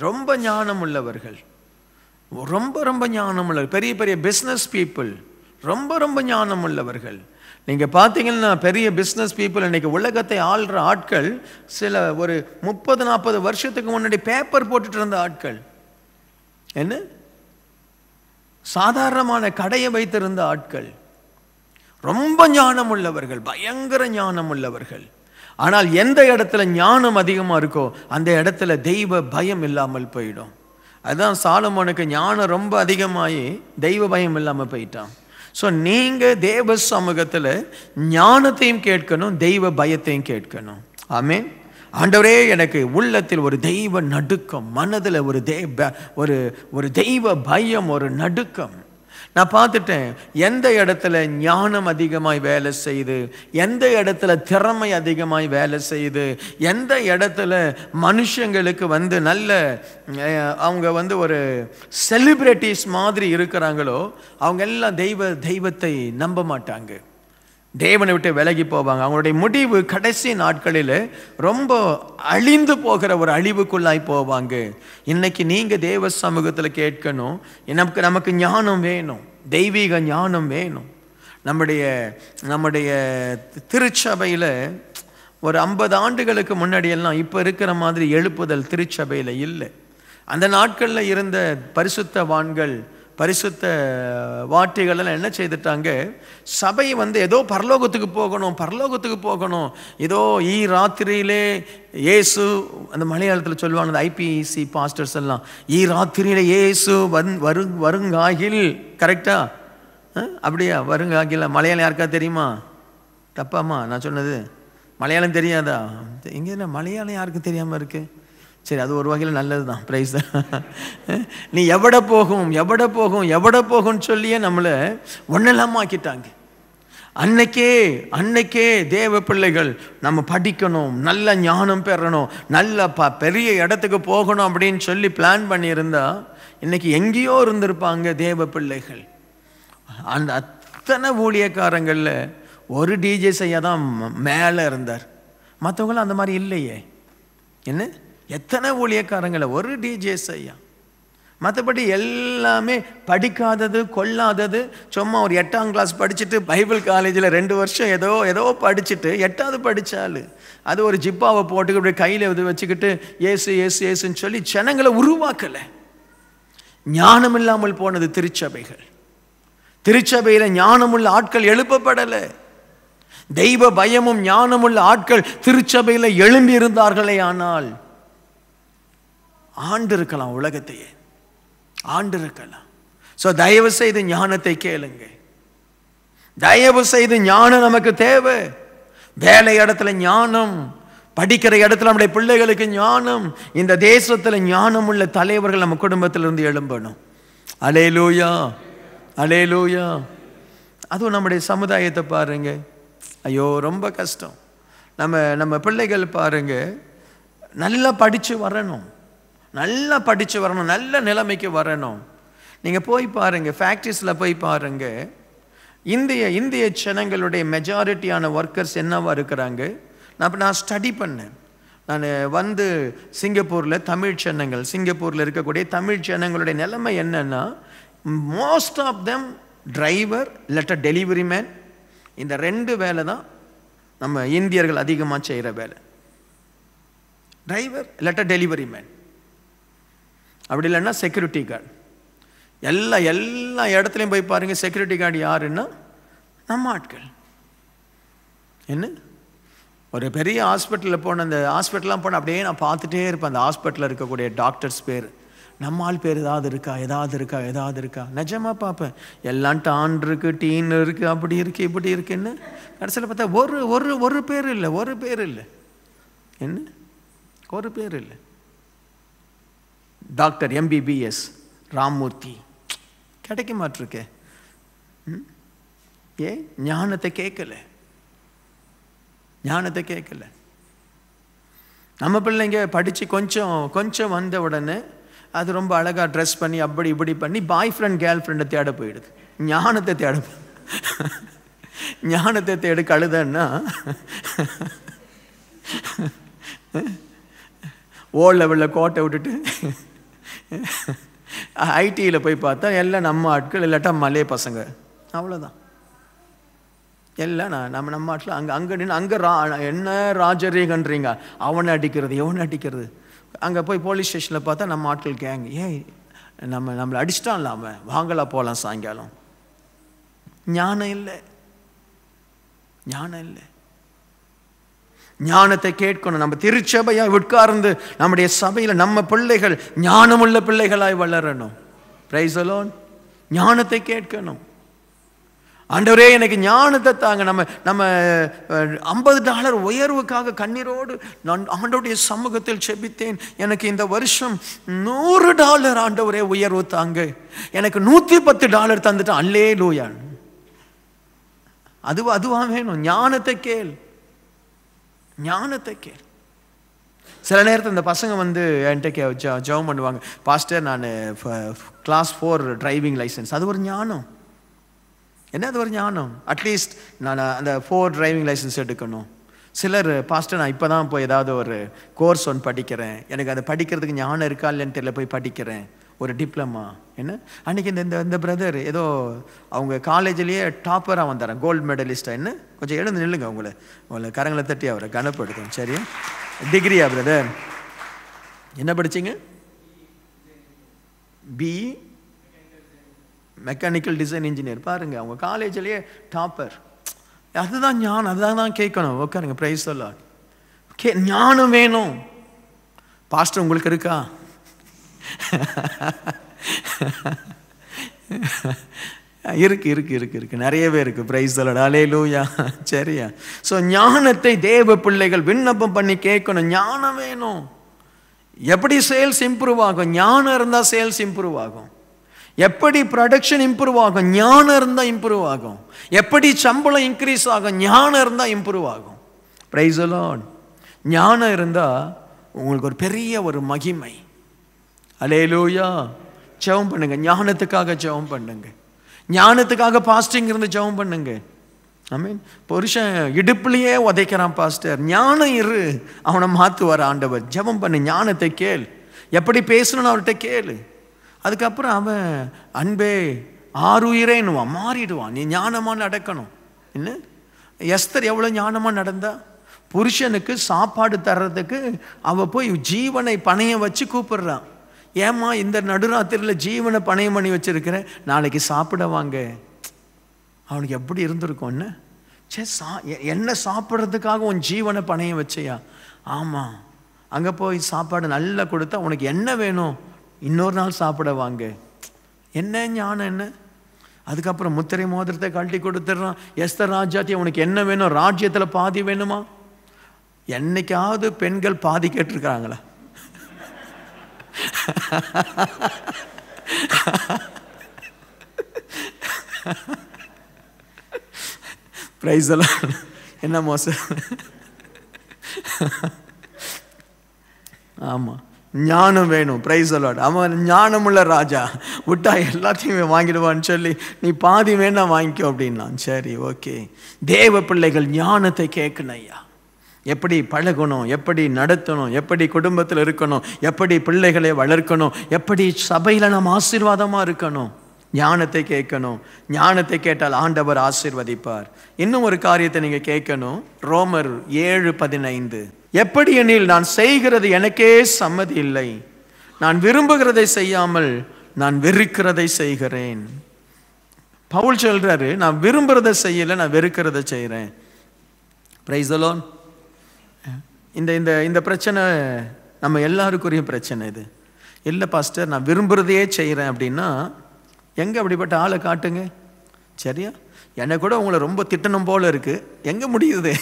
ரொம்ப ஞானம் உள்ளவர்கள் ரொம்ப ரொம்ப ஞானம் உள்ள பெரிய பெரிய பிஸ்னஸ் பீப்புள் ரொம்ப ரொம்ப ஞானம் உள்ளவர்கள் நீங்கள் பார்த்தீங்கன்னா பெரிய பிஸ்னஸ் பீப்புள் இன்றைக்கி உலகத்தை ஆள்ற ஆட்கள் சில ஒரு முப்பது நாற்பது வருஷத்துக்கு முன்னாடி பேப்பர் போட்டுட்டு இருந்த ஆட்கள் என்ன சாதாரணமான கடையை வைத்திருந்த ஆட்கள் ரொம்ப ஞானம் உள்ளவர்கள் பயங்கர ஞானம் உள்ளவர்கள் ஆனால் எந்த இடத்துல ஞானம் அதிகமாக இருக்கோ அந்த இடத்துல தெய்வ பயம் இல்லாமல் போயிடும் அதுதான் சாலமோனுக்கு ஞானம் ரொம்ப அதிகமாகி தெய்வ பயம் இல்லாமல் போயிட்டான் ஸோ நீங்கள் தேவ சமூகத்தில் ஞானத்தையும் கேட்கணும் தெய்வ பயத்தையும் கேட்கணும் ஆமே ஆண்டவரே எனக்கு உள்ளத்தில் ஒரு தெய்வ நடுக்கம் மனதில் ஒரு தெய்வ ஒரு ஒரு தெய்வ பயம் ஒரு நடுக்கம் நான் பார்த்துட்டேன் எந்த இடத்துல ஞானம் அதிகமாய் வேலை செய்யுது எந்த இடத்துல திறமை அதிகமாய் வேலை செய்யுது எந்த இடத்துல மனுஷங்களுக்கு வந்து நல்ல அவங்க வந்து ஒரு செலிப்ரிட்டிஸ் மாதிரி இருக்கிறாங்களோ அவங்க எல்லாம் தெய்வ தெய்வத்தை நம்ப மாட்டாங்க தேவனை விட்டு விலகி போவாங்க அவங்களுடைய முடிவு கடைசி நாட்களில் ரொம்ப அழிந்து போகிற ஒரு அழிவுக்குள்ளாய் போவாங்க இன்னைக்கு நீங்கள் தேவ சமூகத்தில் கேட்கணும் நமக்கு நமக்கு ஞானம் வேணும் தெய்வீக ஞானம் வேணும் நம்முடைய நம்முடைய திருச்சபையில் ஒரு ஐம்பது ஆண்டுகளுக்கு முன்னாடியெல்லாம் இப்போ இருக்கிற மாதிரி எழுப்புதல் திருச்சபையில் இல்லை அந்த நாட்களில் இருந்த பரிசுத்தவான்கள் பரிசுத்த வாட்டிகளெல்லாம் என்ன செய்துட்டாங்க சபை வந்து ஏதோ பரலோகத்துக்கு போகணும் பரலோகத்துக்கு போகணும் ஏதோ ஈ ராத்திரியிலே ஏசு அந்த மலையாளத்தில் சொல்லுவாங்க ஐபிஇசி பாஸ்டர்ஸ் எல்லாம் ஈ ராத்திரியில ஏசு வந் வரு வருங்காகில் கரெக்டா அப்படியா வருங்காகில் மலையாளம் யாருக்கா தெரியுமா தப்பாம்மா நான் சொன்னது மலையாளம் தெரியாதா இங்கே என்ன மலையாளம் யாருக்கும் தெரியாமல் இருக்குது சரி அது ஒரு வகையில் நல்லது தான் ப்ரைஸ் தான் நீ எவட போகும் எவட போகும் எவட போகும்னு சொல்லியே நம்மளை ஒன்றெல்லாம் ஆக்கிட்டாங்க அன்னைக்கே அன்னைக்கே தேவ பிள்ளைகள் நம்ம படிக்கணும் நல்ல ஞானம் பெறணும் நல்ல ப பெரிய இடத்துக்கு போகணும் அப்படின்னு சொல்லி பிளான் பண்ணியிருந்தா இன்னைக்கு எங்கேயோ இருந்திருப்பாங்க தேவ பிள்ளைகள் அந்த அத்தனை ஊழியக்காரங்களில் ஒரு டிஜே செய்ய தான் மேலே இருந்தார் மற்றவங்களும் அந்த மாதிரி இல்லையே என்ன எத்தனை ஊழியக்காரங்களை ஒரு டிஜேஸ் ஐயா மற்றபடி எல்லாமே படிக்காதது கொள்ளாதது சும்மா ஒரு எட்டாம் கிளாஸ் படிச்சுட்டு பைபிள் காலேஜில் ரெண்டு வருஷம் ஏதோ ஏதோ படிச்சுட்டு எட்டாவது படித்தாள் அது ஒரு ஜிப்பாவை போட்டுக்கிட்டு கையில் இது வச்சுக்கிட்டு ஏசு ஏசு ஏசுன்னு சொல்லி ஜனங்களை உருவாக்கலை ஞானம் இல்லாமல் போனது திருச்சபைகள் திருச்சபையில் ஞானமுள்ள ஆட்கள் எழுப்பப்படலை தெய்வ பயமும் ஞானமுள்ள ஆட்கள் திருச்சபையில் எழும்பி இருந்தார்களே ஆனால் ஆண்டு இருக்கலாம் உலகத்தையே ஆண்டு இருக்கலாம் ஸோ தயவு செய்து ஞானத்தை கேளுங்க தயவு செய்து ஞானம் நமக்கு தேவை வேலை இடத்துல ஞானம் படிக்கிற இடத்துல நம்முடைய பிள்ளைகளுக்கு ஞானம் இந்த தேசத்தில் ஞானம் உள்ள தலைவர்கள் நம்ம குடும்பத்திலிருந்து எழும்பணும் அலே லூயா அலே லூயா அதுவும் நம்முடைய சமுதாயத்தை பாருங்க ஐயோ ரொம்ப கஷ்டம் நம்ம நம்ம பிள்ளைகள் பாருங்க நல்லா படித்து வரணும் நல்லா படித்து வரணும் நல்ல நிலைமைக்கு வரணும் நீங்கள் போய் பாருங்கள் ஃபேக்ட்ரிஸில் போய் பாருங்கள் இந்திய இந்திய ஜனங்களுடைய மெஜாரிட்டியான ஒர்க்கர்ஸ் என்னவாக இருக்கிறாங்க நான் நான் ஸ்டடி பண்ணேன் நான் வந்து சிங்கப்பூரில் தமிழ் ஜனங்கள் சிங்கப்பூரில் இருக்கக்கூடிய தமிழ் ஜனங்களுடைய நிலைமை என்னென்னா most of them driver letter delivery man இந்த ரெண்டு வேலை தான் நம்ம இந்தியர்கள் அதிகமாக செய்கிற வேலை டிரைவர் லெட்டர் டெலிவரி மேன் அப்படி இல்லைன்னா செக்யூரிட்டி கார்டு எல்லா எல்லா இடத்துலையும் போய் பாருங்கள் செக்யூரிட்டி கார்டு யாருன்னா நம்ம ஆட்கள் என்ன ஒரு பெரிய ஹாஸ்பிட்டலில் போன அந்த ஹாஸ்பிட்டலாம் போன அப்படியே நான் பார்த்துட்டே இருப்பேன் அந்த ஹாஸ்பிட்டலில் இருக்கக்கூடிய டாக்டர்ஸ் பேர் நம்மால் பேர் ஏதாவது இருக்கா ஏதாவது இருக்கா ஏதாவது இருக்கா நிஜமாக பார்ப்பேன் எல்லாம் டான் இருக்குது டீன் இருக்குது அப்படி இருக்குது இப்படி இருக்குன்னு கடைசியில் பார்த்தா ஒரு ஒரு ஒரு பேர் இல்லை ஒரு பேர் இல்லை என்ன ஒரு பேர் இல்லை டாக்டர் எம்பிபிஎஸ் ராம்மூர்த்தி கிடைக்க மாட்டிருக்கே ஏ ஞானத்தை கேட்கல ஞானத்தை கேட்கல நம்ம பிள்ளைங்க படித்து கொஞ்சம் கொஞ்சம் வந்த உடனே அது ரொம்ப அழகாக ட்ரெஸ் பண்ணி அப்படி இப்படி பண்ணி பாய் ஃப்ரெண்ட் கேர்ள் ஃப்ரெண்டை தேட போயிடுது ஞானத்தை தேட ஞானத்தை தேடு கழுதன்னா ஓ லெவலில் கோட்டை விட்டுட்டு ஐடியில் போய் பார்த்தா எல்லாம் நம்ம ஆட்கள் இல்லாட்டா மலே பசங்க அவ்வளோதான் எல்லாம் நான் நம்ம நம்ம ஆட்கள் அங்கே அங்கே நின்று அங்கே ரா என்ன ராஜரீகன்றீங்க அவனை அடிக்கிறது எவனை அடிக்கிறது அங்கே போய் போலீஸ் ஸ்டேஷனில் பார்த்தா நம்ம ஆட்கள் கேங் ஏய் நம்ம நம்மளை அடிச்சிட்டான் இல்லாமல் வாங்கலாம் போகலாம் சாயங்காலம் ஞானம் இல்லை ஞானம் இல்லை ஞானத்தை கேட்கணும் நம்ம திருச்சபையாக உட்கார்ந்து நம்முடைய சபையில் நம்ம பிள்ளைகள் ஞானமுள்ள பிள்ளைகளாய் வளரணும் பிரைசலோன் ஞானத்தை கேட்கணும் ஆண்டவரே எனக்கு ஞானத்தை தாங்க நம்ம நம்ம ஐம்பது டாலர் உயர்வுக்காக கண்ணீரோடு நான் ஆண்டோடைய சமூகத்தில் செபித்தேன் எனக்கு இந்த வருஷம் நூறு டாலர் ஆண்டவரே உயர்வு தாங்க எனக்கு நூற்றி பத்து டாலர் தந்துட்டு அல்லே லூயான் அது அதுவாக வேணும் ஞானத்தை கேள் ஞானத்தை கேள் சில நேரத்தில் இந்த பசங்க வந்து என்கிட்ட கே ஜ ஜவம் பண்ணுவாங்க பாஸ்டர் நான் கிளாஸ் ஃபோர் டிரைவிங் லைசன்ஸ் அது ஒரு ஞானம் என்ன அது ஒரு ஞானம் அட்லீஸ்ட் நான் அந்த ஃபோர் டிரைவிங் லைசன்ஸ் எடுக்கணும் சிலர் பாஸ்டர் நான் இப்போ தான் போய் ஏதாவது ஒரு கோர்ஸ் ஒன்று படிக்கிறேன் எனக்கு அதை படிக்கிறதுக்கு ஞானம் இருக்கா இல்லைன்னு தெரியல போய் படிக்கிறேன் ஒரு டிப்ளமா என்ன அன்றைக்கி இந்த இந்த பிரதர் ஏதோ அவங்க காலேஜ்லேயே டாப்பராக வந்தாரன் கோல்டு மெடலிஸ்டாக என்ன கொஞ்சம் எழுந்து நில்லுங்க உங்களை உங்களை கரங்களை தட்டி அவரை கனப்படுத்தும் சரி டிகிரியா பிரதர் என்ன படிச்சிங்க பிஇ மெக்கானிக்கல் டிசைன் இன்ஜினியர் பாருங்கள் அவங்க காலேஜ்லேயே டாப்பர் அதுதான் ஞானம் அதுதான் தான் கேட்கணும் உட்காருங்க ப்ரைஸ் சொல்ல கே ஞானம் வேணும் பாஸ்டர் உங்களுக்கு இருக்கா இருக்கு இருக்கு இருக்கு இருக்கு நிறையவே இருக்கு பிரைஸ் தலோட அலே லூயா சரியா ஸோ ஞானத்தை தேவ பிள்ளைகள் விண்ணப்பம் பண்ணி கேட்கணும் ஞானம் வேணும் எப்படி சேல்ஸ் இம்ப்ரூவ் ஆகும் ஞானம் இருந்தால் சேல்ஸ் இம்ப்ரூவ் ஆகும் எப்படி ப்ரொடக்ஷன் இம்ப்ரூவ் ஆகும் ஞானம் இருந்தால் இம்ப்ரூவ் ஆகும் எப்படி சம்பளம் இன்க்ரீஸ் ஆகும் ஞானம் இருந்தால் இம்ப்ரூவ் ஆகும் ப்ரைஸ் அலான் ஞானம் இருந்தால் உங்களுக்கு ஒரு பெரிய ஒரு மகிமை அலேலூயா ஜெபம் பண்ணுங்க ஞானத்துக்காக ஜெபம் பண்ணுங்க ஞானத்துக்காக பாஸ்டிங் இருந்து ஜெபம் பண்ணுங்க ஐ மீன் புருஷன் இடுப்புலையே உதைக்கிறான் பாஸ்டர் ஞானம் இரு அவனை வர ஆண்டவர் ஜெபம் பண்ணு ஞானத்தை கேள் எப்படி பேசணும்னு அவர்கிட்ட கேளு அதுக்கப்புறம் அவன் அன்பே ஆறுயிரேன்னுவான் மாறிடுவான் நீ ஞானமாக நடக்கணும் என்ன எஸ்தர் எவ்வளோ ஞானமாக நடந்தா புருஷனுக்கு சாப்பாடு தர்றதுக்கு அவள் போய் ஜீவனை பணையை வச்சு கூப்பிடுறான் ஏம்மா இந்த நடுராத்திரியில் ஜீவனை பணையம் பண்ணி வச்சுருக்கிறேன் நாளைக்கு சாப்பிட வாங்க அவனுக்கு எப்படி இருந்திருக்கும் என்ன சே சா என்ன சாப்பிட்றதுக்காக உன் ஜீவனை பணையம் வச்சையா ஆமாம் அங்கே போய் சாப்பாடு நல்லா கொடுத்தா உனக்கு என்ன வேணும் இன்னொரு நாள் சாப்பிட வாங்க என்ன ஞானம் என்ன அதுக்கப்புறம் முத்திரை மோதிரத்தை கழட்டி கொடுத்துட்றான் எஸ்த ராஜாத்தி உனக்கு என்ன வேணும் ராஜ்யத்தில் பாதி வேணுமா என்னைக்காவது பெண்கள் பாதி கேட்டிருக்கிறாங்களா ப்ரைஸ் எல்லாம் என்ன மோசம் ஆமாம் ஞானம் வேணும் ப்ரைஸ் அலாட் அவன் ஞானமுள்ள ராஜா விட்டா எல்லாத்தையும் வாங்கிடுவான்னு சொல்லி நீ பாதி வேணா வாங்கிக்கோ அப்படின்னான் சரி ஓகே தேவ பிள்ளைகள் ஞானத்தை கேட்கணும் ஐயா எப்படி பழகணும் எப்படி நடத்தணும் எப்படி குடும்பத்தில் இருக்கணும் எப்படி பிள்ளைகளை வளர்க்கணும் எப்படி சபையில் நாம் ஆசீர்வாதமாக இருக்கணும் ஞானத்தை கேட்கணும் ஞானத்தை கேட்டால் ஆண்டவர் ஆசிர்வதிப்பார் இன்னும் ஒரு காரியத்தை நீங்கள் கேட்கணும் ரோமர் ஏழு பதினைந்து எப்படி எனில் நான் செய்கிறது எனக்கே சம்மதி இல்லை நான் விரும்புகிறதை செய்யாமல் நான் வெறுக்கிறதை செய்கிறேன் பவுல் சொல்கிறாரு நான் விரும்புகிறத செய்யலை நான் வெறுக்கிறத செய்கிறேன் ப்ரைஸ் அலோன் இந்த இந்த இந்த பிரச்சனை நம்ம எல்லாருக்குரிய பிரச்சனை இது இல்லை பாஸ்டர் நான் விரும்புகிறதையே செய்கிறேன் அப்படின்னா எங்கே அப்படிப்பட்ட ஆளை காட்டுங்க சரியா என்னை கூட உங்களை ரொம்ப திட்டணும் போல் இருக்குது எங்கே முடியுது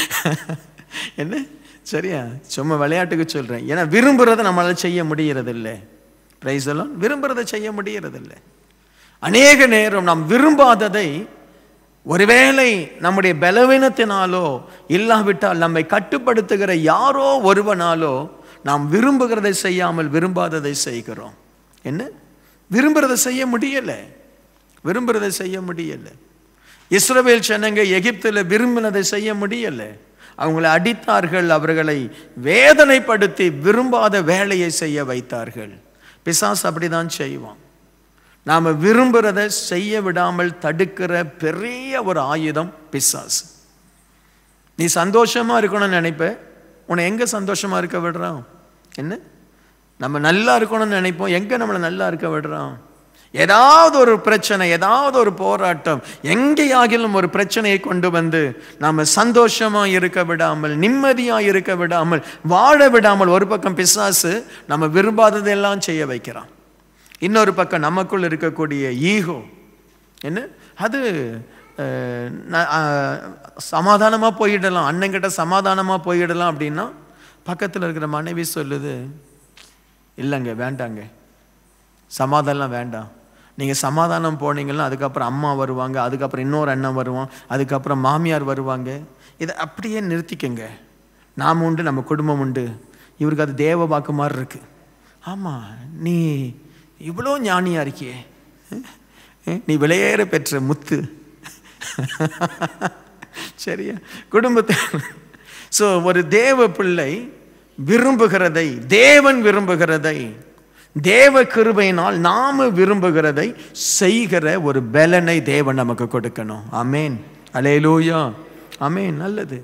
என்ன சரியா சும்மா விளையாட்டுக்கு சொல்கிறேன் ஏன்னா விரும்புகிறத நம்மளால் செய்ய முடியறதில்லை ப்ரைஸ் எல்லாம் விரும்புகிறத செய்ய முடியறதில்லை அநேக நேரம் நாம் விரும்பாததை ஒருவேளை நம்முடைய பலவீனத்தினாலோ இல்லாவிட்டால் நம்மை கட்டுப்படுத்துகிற யாரோ ஒருவனாலோ நாம் விரும்புகிறதை செய்யாமல் விரும்பாததை செய்கிறோம் என்ன விரும்புகிறதை செய்ய முடியலை விரும்புகிறதை செய்ய முடியலை இஸ்ரவேல் சென்னங்க எகிப்தில் விரும்பினதை செய்ய முடியலை அவங்களை அடித்தார்கள் அவர்களை வேதனைப்படுத்தி விரும்பாத வேலையை செய்ய வைத்தார்கள் பிசாஸ் அப்படிதான் செய்வான் நாம் விரும்புகிறத செய்ய விடாமல் தடுக்கிற பெரிய ஒரு ஆயுதம் பிசாசு நீ சந்தோஷமாக இருக்கணும்னு நினைப்ப உன்னை எங்கே சந்தோஷமாக இருக்க விடுறான் என்ன நம்ம நல்லா இருக்கணும்னு நினைப்போம் எங்கே நம்மளை நல்லா இருக்க விடுறான் ஏதாவது ஒரு பிரச்சனை ஏதாவது ஒரு போராட்டம் எங்கேயாகிலும் ஒரு பிரச்சனையை கொண்டு வந்து நாம் சந்தோஷமாக இருக்க விடாமல் நிம்மதியாக இருக்க விடாமல் வாழ விடாமல் ஒரு பக்கம் பிசாசு நம்ம விரும்பாததெல்லாம் செய்ய வைக்கிறான் இன்னொரு பக்கம் நமக்குள் இருக்கக்கூடிய ஈகோ என்ன அது சமாதானமாக போயிடலாம் அண்ணங்கிட்ட சமாதானமாக போயிடலாம் அப்படின்னா பக்கத்தில் இருக்கிற மனைவி சொல்லுது இல்லைங்க வேண்டாங்க சமாதானம் வேண்டாம் நீங்கள் சமாதானம் போனீங்கன்னா அதுக்கப்புறம் அம்மா வருவாங்க அதுக்கப்புறம் இன்னொரு அண்ணன் வருவான் அதுக்கப்புறம் மாமியார் வருவாங்க இதை அப்படியே நிறுத்திக்கங்க நாம் உண்டு நம்ம குடும்பம் உண்டு இவருக்கு அது தேவ வாக்கு மாதிரி இருக்குது ஆமாம் நீ இவ்வளோ ஞானியாக இருக்கியே நீ விலையேற பெற்ற முத்து சரியா குடும்பத்தை ஸோ ஒரு தேவ பிள்ளை விரும்புகிறதை தேவன் விரும்புகிறதை தேவ கிருபையினால் நாம் விரும்புகிறதை செய்கிற ஒரு பலனை தேவன் நமக்கு கொடுக்கணும் அமேன் அலேலூயா அமேன் நல்லது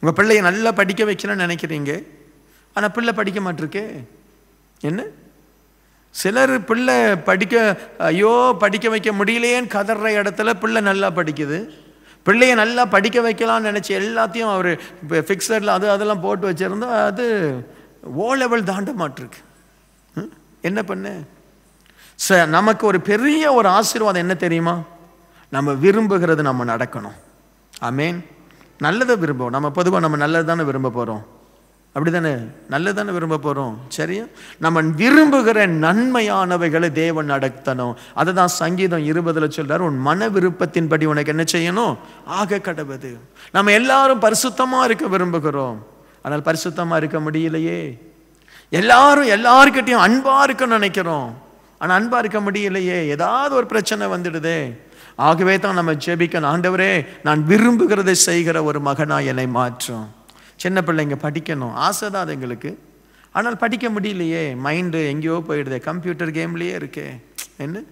உங்கள் பிள்ளையை நல்லா படிக்க வைக்கணும்னு நினைக்கிறீங்க ஆனால் பிள்ளை படிக்க மாட்டிருக்கே என்ன சிலர் பிள்ளை படிக்க ஐயோ படிக்க வைக்க முடியலையேன்னு கதற இடத்துல பிள்ளை நல்லா படிக்குது பிள்ளைய நல்லா படிக்க வைக்கலாம்னு நினச்சி எல்லாத்தையும் அவர் இப்போ ஃபிக்ஸடில் அது அதெல்லாம் போட்டு வச்சுருந்தோம் அது ஓ லெவல் தாண்ட மாட்டிருக்கு என்ன பண்ண ச நமக்கு ஒரு பெரிய ஒரு ஆசீர்வாதம் என்ன தெரியுமா நம்ம விரும்புகிறது நம்ம நடக்கணும் ஐ மீன் நல்லதை விரும்புவோம் நம்ம பொதுவாக நம்ம நல்லது தானே விரும்ப போகிறோம் அப்படி தானே தானே விரும்ப போகிறோம் சரியா நம்ம விரும்புகிற நன்மையானவைகளை தேவன் நடத்தணும் அதை தான் சங்கீதம் இருபதில் சொல்கிறார் உன் மன விருப்பத்தின்படி உனக்கு என்ன செய்யணும் ஆக கடவுது நம்ம எல்லாரும் பரிசுத்தமாக இருக்க விரும்புகிறோம் ஆனால் பரிசுத்தமாக இருக்க முடியலையே எல்லாரும் எல்லாருக்கிட்டையும் அன்பாக இருக்கணும்னு நினைக்கிறோம் ஆனால் அன்பாக இருக்க முடியலையே ஏதாவது ஒரு பிரச்சனை வந்துடுதே ஆகவே தான் நம்ம ஜெபிக்கணும் ஆண்டவரே நான் விரும்புகிறதை செய்கிற ஒரு மகனாக என்னை மாற்றும் சின்ன பிள்ளைங்க படிக்கணும் ஆசை தான் அது எங்களுக்கு ஆனால் படிக்க முடியலையே மைண்டு எங்கேயோ போயிடுது கம்ப்யூட்டர் கேம்லேயே இருக்கே என்ன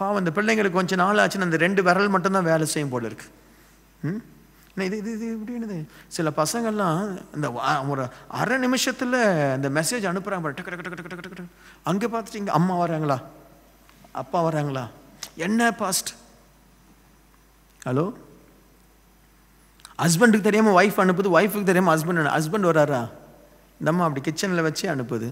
பாவம் இந்த பிள்ளைங்களுக்கு கொஞ்சம் நாள் ஆச்சுன்னு அந்த ரெண்டு விரல் மட்டும்தான் வேலை செய்யும் போல இருக்கு ம் இது இது இது இப்படின்னு சில பசங்கள்லாம் இந்த ஒரு அரை நிமிஷத்தில் இந்த மெசேஜ் அனுப்புகிறாங்க டக்கு டக்கு டக்கு டக்கு அங்கே பார்த்துட்டு இங்கே அம்மா வராங்களா அப்பா வராங்களா என்ன பாஸ்ட் ஹலோ ஹஸ்பண்டுக்கு தெரியாமல் ஒய்ஃப் அனுப்புது ஒய்ஃபுக்கு தெரியாமல் ஹஸ்பண்ட் ஹஸ்பண்ட் வராரா இந்த அம்மா அப்படி கிச்சனில் வச்சு அனுப்புது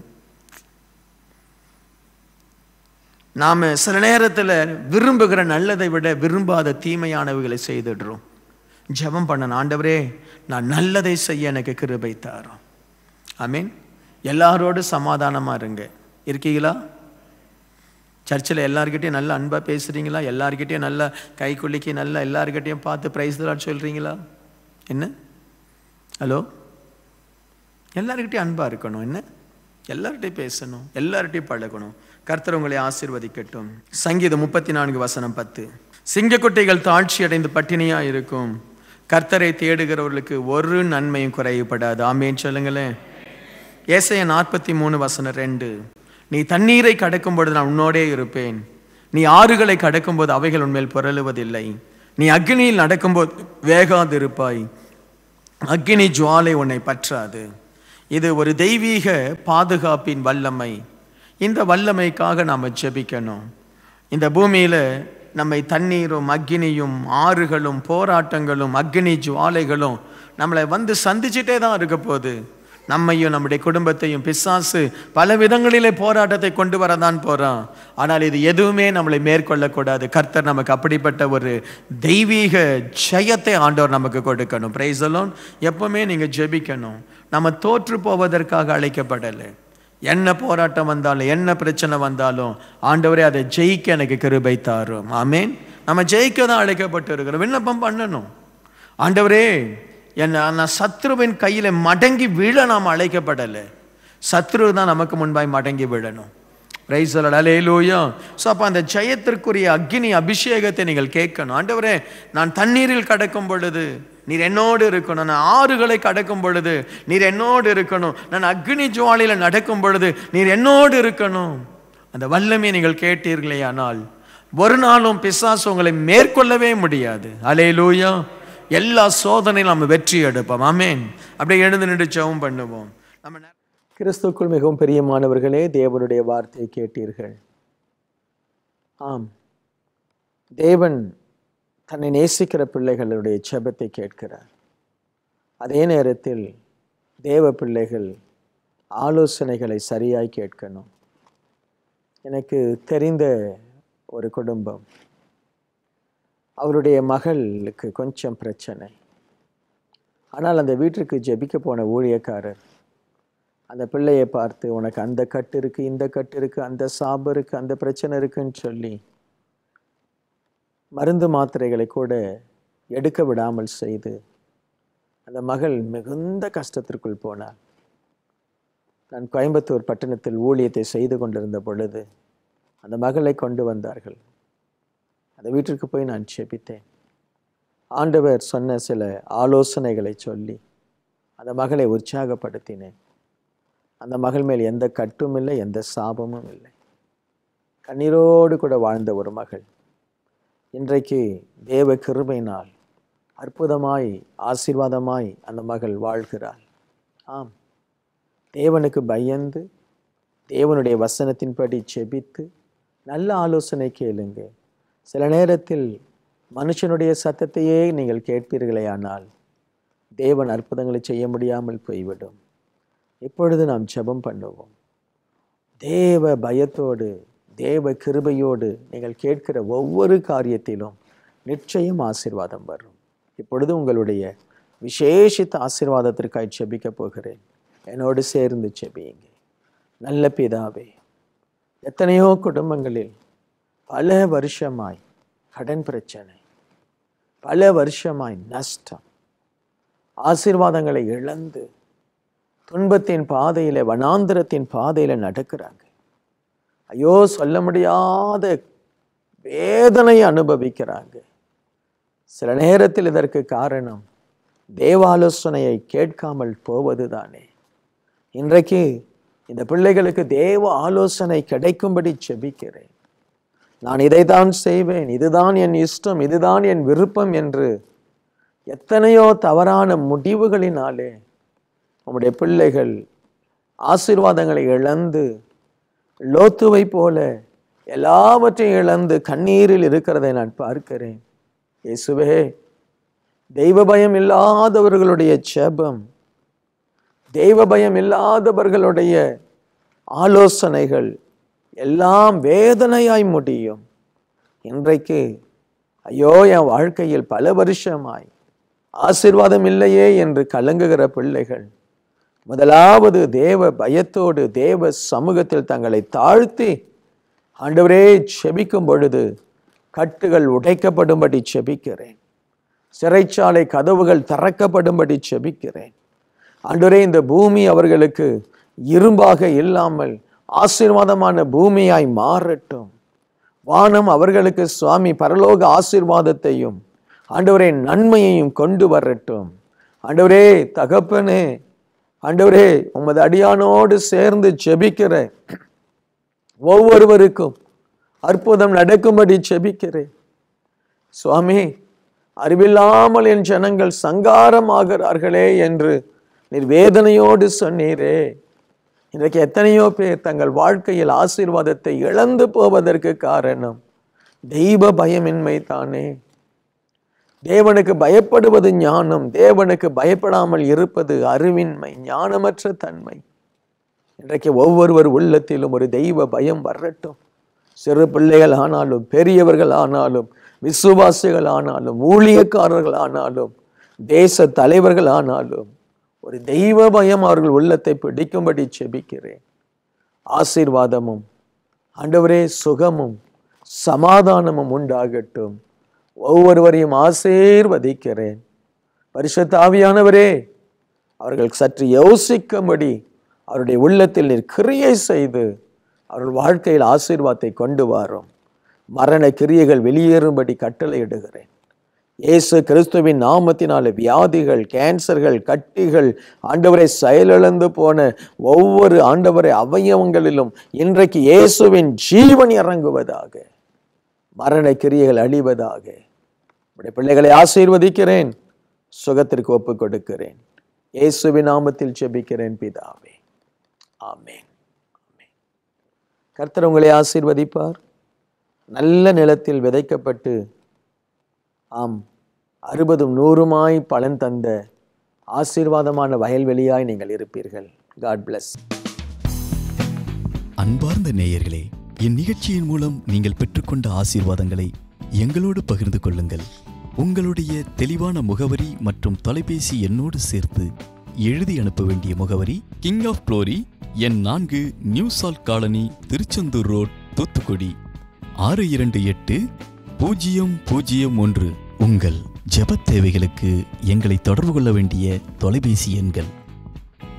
நாம் சில நேரத்தில் விரும்புகிற நல்லதை விட விரும்பாத தீமையானவைகளை செய்துடுறோம் ஜபம் பண்ண ஆண்டவரே நான் நல்லதை செய்ய எனக்கு கிருபை தாரோம் ஐ மீன் எல்லாரோடு சமாதானமாக இருங்க இருக்கீங்களா சர்ச்சில் எல்லாருக்கிட்டையும் நல்லா அன்பாக பேசுகிறீங்களா எல்லாருக்கிட்டையும் நல்லா கை குலுக்கி நல்லா எல்லாருக்கிட்டையும் பார்த்து ப்ரைஸ் தர சொல்கிறீங்களா என்ன ஹலோ எல்லாருக்கிட்டையும் அன்பாக இருக்கணும் என்ன எல்லார்கிட்டையும் பேசணும் எல்லார்கிட்டையும் பழகணும் கர்த்தர் உங்களை ஆசிர்வதிக்கட்டும் சங்கீதம் முப்பத்தி நான்கு வசனம் பத்து சிங்கக்குட்டைகள் தாழ்ச்சி அடைந்து பட்டினியாக இருக்கும் கர்த்தரை தேடுகிறவர்களுக்கு ஒரு நன்மையும் குறையப்படாது ஆமேன் சொல்லுங்களேன் ஏசைய நாற்பத்தி மூணு வசனம் ரெண்டு நீ தண்ணீரை கடக்கும் பொழுது நான் உன்னோடே இருப்பேன் நீ ஆறுகளை கடக்கும்போது அவைகள் உண்மையில் புரளுவதில்லை நீ அக்னியில் நடக்கும்போது வேகாதிருப்பாய் அக்னி ஜுவாலை உன்னை பற்றாது இது ஒரு தெய்வீக பாதுகாப்பின் வல்லமை இந்த வல்லமைக்காக நாம் ஜெபிக்கணும் இந்த பூமியில் நம்மை தண்ணீரும் அக்னியும் ஆறுகளும் போராட்டங்களும் அக்னி ஜுவாலைகளும் நம்மளை வந்து சந்திச்சிட்டே தான் இருக்க போகுது நம்மையும் நம்முடைய குடும்பத்தையும் பிசாசு பல விதங்களிலே போராட்டத்தை கொண்டு வரதான் போகிறான் ஆனால் இது எதுவுமே நம்மளை மேற்கொள்ளக்கூடாது கர்த்தர் நமக்கு அப்படிப்பட்ட ஒரு தெய்வீக ஜெயத்தை ஆண்டவர் நமக்கு கொடுக்கணும் பிரைசலோன் எப்பவுமே நீங்கள் ஜெபிக்கணும் நம்ம தோற்று போவதற்காக அழைக்கப்படலை என்ன போராட்டம் வந்தாலும் என்ன பிரச்சனை வந்தாலும் ஆண்டவரே அதை ஜெயிக்க எனக்கு கிருபை தாரும் ஆமேன் நம்ம ஜெயிக்க தான் அழைக்கப்பட்டு இருக்கிறோம் விண்ணப்பம் பண்ணணும் ஆண்டவரே என்ன நான் சத்ருவின் கையில் மடங்கி விழ நாம் அழைக்கப்படலை சத்ரு தான் நமக்கு முன்பாய் மடங்கி விழணும் ரைஸ் அலையிலோயா ஸோ அப்போ அந்த ஜெயத்திற்குரிய அக்னி அபிஷேகத்தை நீங்கள் கேட்கணும் ஆண்டவரே நான் தண்ணீரில் கடக்கும் பொழுது நீர் என்னோடு இருக்கணும் நான் ஆறுகளை கடக்கும் பொழுது நீர் என்னோடு இருக்கணும் நான் அக்னி ஜுவாலியில் நடக்கும் பொழுது நீர் என்னோடு இருக்கணும் அந்த வல்லமையை நீங்கள் கேட்டீர்களே ஆனால் ஒரு நாளும் பிசாசு உங்களை மேற்கொள்ளவே முடியாது அலையிலோயா எல்லா சோதனையும் நம்ம வெற்றி எடுப்போம் ஆமேன் அப்படியே எழுந்து நின்று பண்ணுவோம் நம்ம கிறிஸ்துக்குள் மிகவும் பெரிய மாணவர்களே தேவனுடைய வார்த்தையை கேட்டீர்கள் ஆம் தேவன் தன்னை நேசிக்கிற பிள்ளைகளுடைய செபத்தை கேட்கிறார் அதே நேரத்தில் தேவ பிள்ளைகள் ஆலோசனைகளை சரியாய் கேட்கணும் எனக்கு தெரிந்த ஒரு குடும்பம் அவருடைய மகளுக்கு கொஞ்சம் பிரச்சனை ஆனால் அந்த வீட்டிற்கு ஜபிக்க போன ஊழியக்காரர் அந்த பிள்ளையை பார்த்து உனக்கு அந்த கட்டு இருக்குது இந்த கட்டு இருக்குது அந்த சாபு இருக்குது அந்த பிரச்சனை இருக்குன்னு சொல்லி மருந்து மாத்திரைகளை கூட எடுக்க விடாமல் செய்து அந்த மகள் மிகுந்த கஷ்டத்திற்குள் போனார் நான் கோயம்புத்தூர் பட்டணத்தில் ஊழியத்தை செய்து கொண்டிருந்த பொழுது அந்த மகளை கொண்டு வந்தார்கள் அந்த வீட்டிற்கு போய் நான் செபித்தேன் ஆண்டவர் சொன்ன சில ஆலோசனைகளை சொல்லி அந்த மகளை உற்சாகப்படுத்தினேன் அந்த மகள் மேல் எந்த கட்டும் இல்லை எந்த சாபமும் இல்லை கண்ணீரோடு கூட வாழ்ந்த ஒரு மகள் இன்றைக்கு தேவ கிருமையினால் அற்புதமாய் ஆசீர்வாதமாய் அந்த மகள் வாழ்கிறாள் ஆம் தேவனுக்கு பயந்து தேவனுடைய வசனத்தின்படி செபித்து நல்ல ஆலோசனை கேளுங்கள் சில நேரத்தில் மனுஷனுடைய சத்தத்தையே நீங்கள் கேட்பீர்களே ஆனால் தேவன் அற்புதங்களை செய்ய முடியாமல் போய்விடும் இப்பொழுது நாம் ஜெபம் பண்ணுவோம் தேவ பயத்தோடு தேவ கிருபையோடு நீங்கள் கேட்கிற ஒவ்வொரு காரியத்திலும் நிச்சயம் ஆசீர்வாதம் வரும் இப்பொழுது உங்களுடைய விசேஷித்த ஆசீர்வாதத்திற்காய் செபிக்கப் போகிறேன் என்னோடு சேர்ந்து செபியுங்க நல்ல பிதாவே எத்தனையோ குடும்பங்களில் பல வருஷமாய் கடன் பிரச்சனை பல வருஷமாய் நஷ்டம் ஆசீர்வாதங்களை இழந்து துன்பத்தின் பாதையில் வனாந்திரத்தின் பாதையில் நடக்கிறாங்க ஐயோ சொல்ல முடியாத வேதனை அனுபவிக்கிறாங்க சில நேரத்தில் இதற்கு காரணம் தேவாலோசனையை கேட்காமல் போவது தானே இன்றைக்கு இந்த பிள்ளைகளுக்கு தேவ ஆலோசனை கிடைக்கும்படி செபிக்கிறேன் நான் இதைத்தான் செய்வேன் இதுதான் என் இஷ்டம் இதுதான் என் விருப்பம் என்று எத்தனையோ தவறான முடிவுகளினாலே உங்களுடைய பிள்ளைகள் ஆசீர்வாதங்களை இழந்து லோத்துவை போல எல்லாவற்றையும் இழந்து கண்ணீரில் இருக்கிறதை நான் பார்க்கிறேன் இயேசுவே தெய்வ பயம் இல்லாதவர்களுடைய செபம் தெய்வ பயம் இல்லாதவர்களுடைய ஆலோசனைகள் எல்லாம் வேதனையாய் முடியும் இன்றைக்கு ஐயோ என் வாழ்க்கையில் பல வருஷமாய் ஆசிர்வாதம் இல்லையே என்று கலங்குகிற பிள்ளைகள் முதலாவது தேவ பயத்தோடு தேவ சமூகத்தில் தங்களை தாழ்த்தி ஆண்டவரே செபிக்கும் பொழுது கட்டுகள் உடைக்கப்படும்படி செபிக்கிறேன் சிறைச்சாலை கதவுகள் திறக்கப்படும்படி செபிக்கிறேன் ஆண்டவரே இந்த பூமி அவர்களுக்கு இரும்பாக இல்லாமல் ஆசீர்வாதமான பூமியாய் மாறட்டும் வானம் அவர்களுக்கு சுவாமி பரலோக ஆசீர்வாதத்தையும் ஆண்டவரே நன்மையையும் கொண்டு வரட்டும் ஆண்டவரே தகப்பனே ஆண்டவரே உமது அடியானோடு சேர்ந்து செபிக்கிற ஒவ்வொருவருக்கும் அற்புதம் நடக்கும்படி செபிக்கிறேன் சுவாமி அறிவில்லாமல் என் ஜனங்கள் சங்காரமாகிறார்களே என்று நீர் வேதனையோடு சொன்னீரே இன்றைக்கு எத்தனையோ பேர் தங்கள் வாழ்க்கையில் ஆசீர்வாதத்தை இழந்து போவதற்கு காரணம் தெய்வ பயமின்மை தானே தேவனுக்கு பயப்படுவது ஞானம் தேவனுக்கு பயப்படாமல் இருப்பது அறிவின்மை ஞானமற்ற தன்மை இன்றைக்கு ஒவ்வொருவர் உள்ளத்திலும் ஒரு தெய்வ பயம் வரட்டும் சிறு பிள்ளைகள் ஆனாலும் பெரியவர்கள் ஆனாலும் விசுவாசிகள் ஆனாலும் ஊழியக்காரர்கள் ஆனாலும் தேச தலைவர்கள் ஆனாலும் ஒரு தெய்வ பயம் அவர்கள் உள்ளத்தை பிடிக்கும்படி செபிக்கிறேன் ஆசீர்வாதமும் ஆண்டவரே சுகமும் சமாதானமும் உண்டாகட்டும் ஒவ்வொருவரையும் ஆசீர்வதிக்கிறேன் பரிசுத்தாவியானவரே அவர்கள் சற்று யோசிக்கும்படி அவருடைய உள்ளத்தில் நீர் கிரியை செய்து அவர்கள் வாழ்க்கையில் ஆசீர்வாதத்தை கொண்டு வாரும் மரண கிரியைகள் வெளியேறும்படி கட்டளையிடுகிறேன் இயேசு கிறிஸ்துவின் நாமத்தினால வியாதிகள் கேன்சர்கள் கட்டிகள் ஆண்டவரை செயலிழந்து போன ஒவ்வொரு ஆண்டவரை அவயவங்களிலும் இன்றைக்கு இயேசுவின் ஜீவன் இறங்குவதாக மரண கிரியைகள் அழிவதாக உடைய பிள்ளைகளை ஆசீர்வதிக்கிறேன் சுகத்திற்கு ஒப்பு கொடுக்கிறேன் இயேசுவின் நாமத்தில் செபிக்கிறேன் பிதாவே ஆமேன் கர்த்தர் உங்களை ஆசீர்வதிப்பார் நல்ல நிலத்தில் விதைக்கப்பட்டு ஆம் அறுபதும் நூறுமாய் பலன் தந்த ஆசீர்வாதமான வயல்வெளியாய் நீங்கள் இருப்பீர்கள் காட் பிளஸ் அன்பார்ந்த நேயர்களே இந்நிகழ்ச்சியின் மூலம் நீங்கள் பெற்றுக்கொண்ட ஆசீர்வாதங்களை எங்களோடு பகிர்ந்து கொள்ளுங்கள் உங்களுடைய தெளிவான முகவரி மற்றும் தொலைபேசி எண்ணோடு சேர்த்து எழுதி அனுப்ப வேண்டிய முகவரி கிங் ஆஃப் குளோரி என் நான்கு new salt colony Tiruchendur road Thoothukudi ஆறு இரண்டு எட்டு பூஜ்ஜியம் பூஜ்ஜியம் ஒன்று உங்கள் ஜெப தேவைகளுக்கு எங்களை தொடர்பு கொள்ள வேண்டிய தொலைபேசி எண்கள்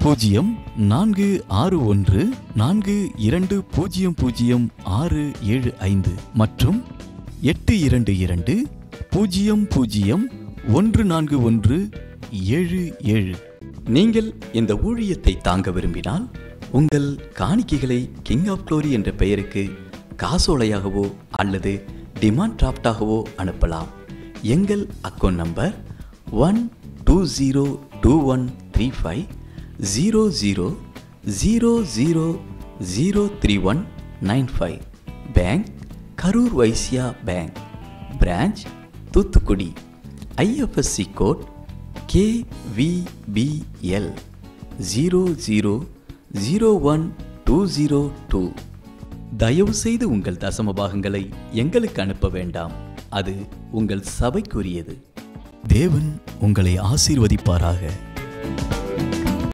பூஜ்ஜியம் நான்கு ஆறு ஒன்று நான்கு இரண்டு பூஜ்ஜியம் பூஜ்ஜியம் ஆறு ஏழு ஐந்து மற்றும் எட்டு இரண்டு இரண்டு பூஜ்ஜியம் பூஜ்ஜியம் ஒன்று நான்கு ஒன்று ஏழு ஏழு நீங்கள் இந்த ஊழியத்தை தாங்க விரும்பினால் உங்கள் காணிக்கைகளை கிங் ஆஃப் க்ளோரி என்ற பெயருக்கு காசோலையாகவோ அல்லது டிமாண்ட் டிராப்டாகவோ அனுப்பலாம் எங்கள் account number one two zero two one three five zero zero zero zero zero three one nine five bank Karur Vysya bank branch Thoothukudi IFSC code KVBL zero zero zero one two zero two தயவுசெய்து உங்கள் தசம பாகங்களை எங்களுக்கு அனுப்ப வேண்டாம் அது உங்கள் சபைக்குரியது தேவன் உங்களை ஆசீர்வதிப்பாராக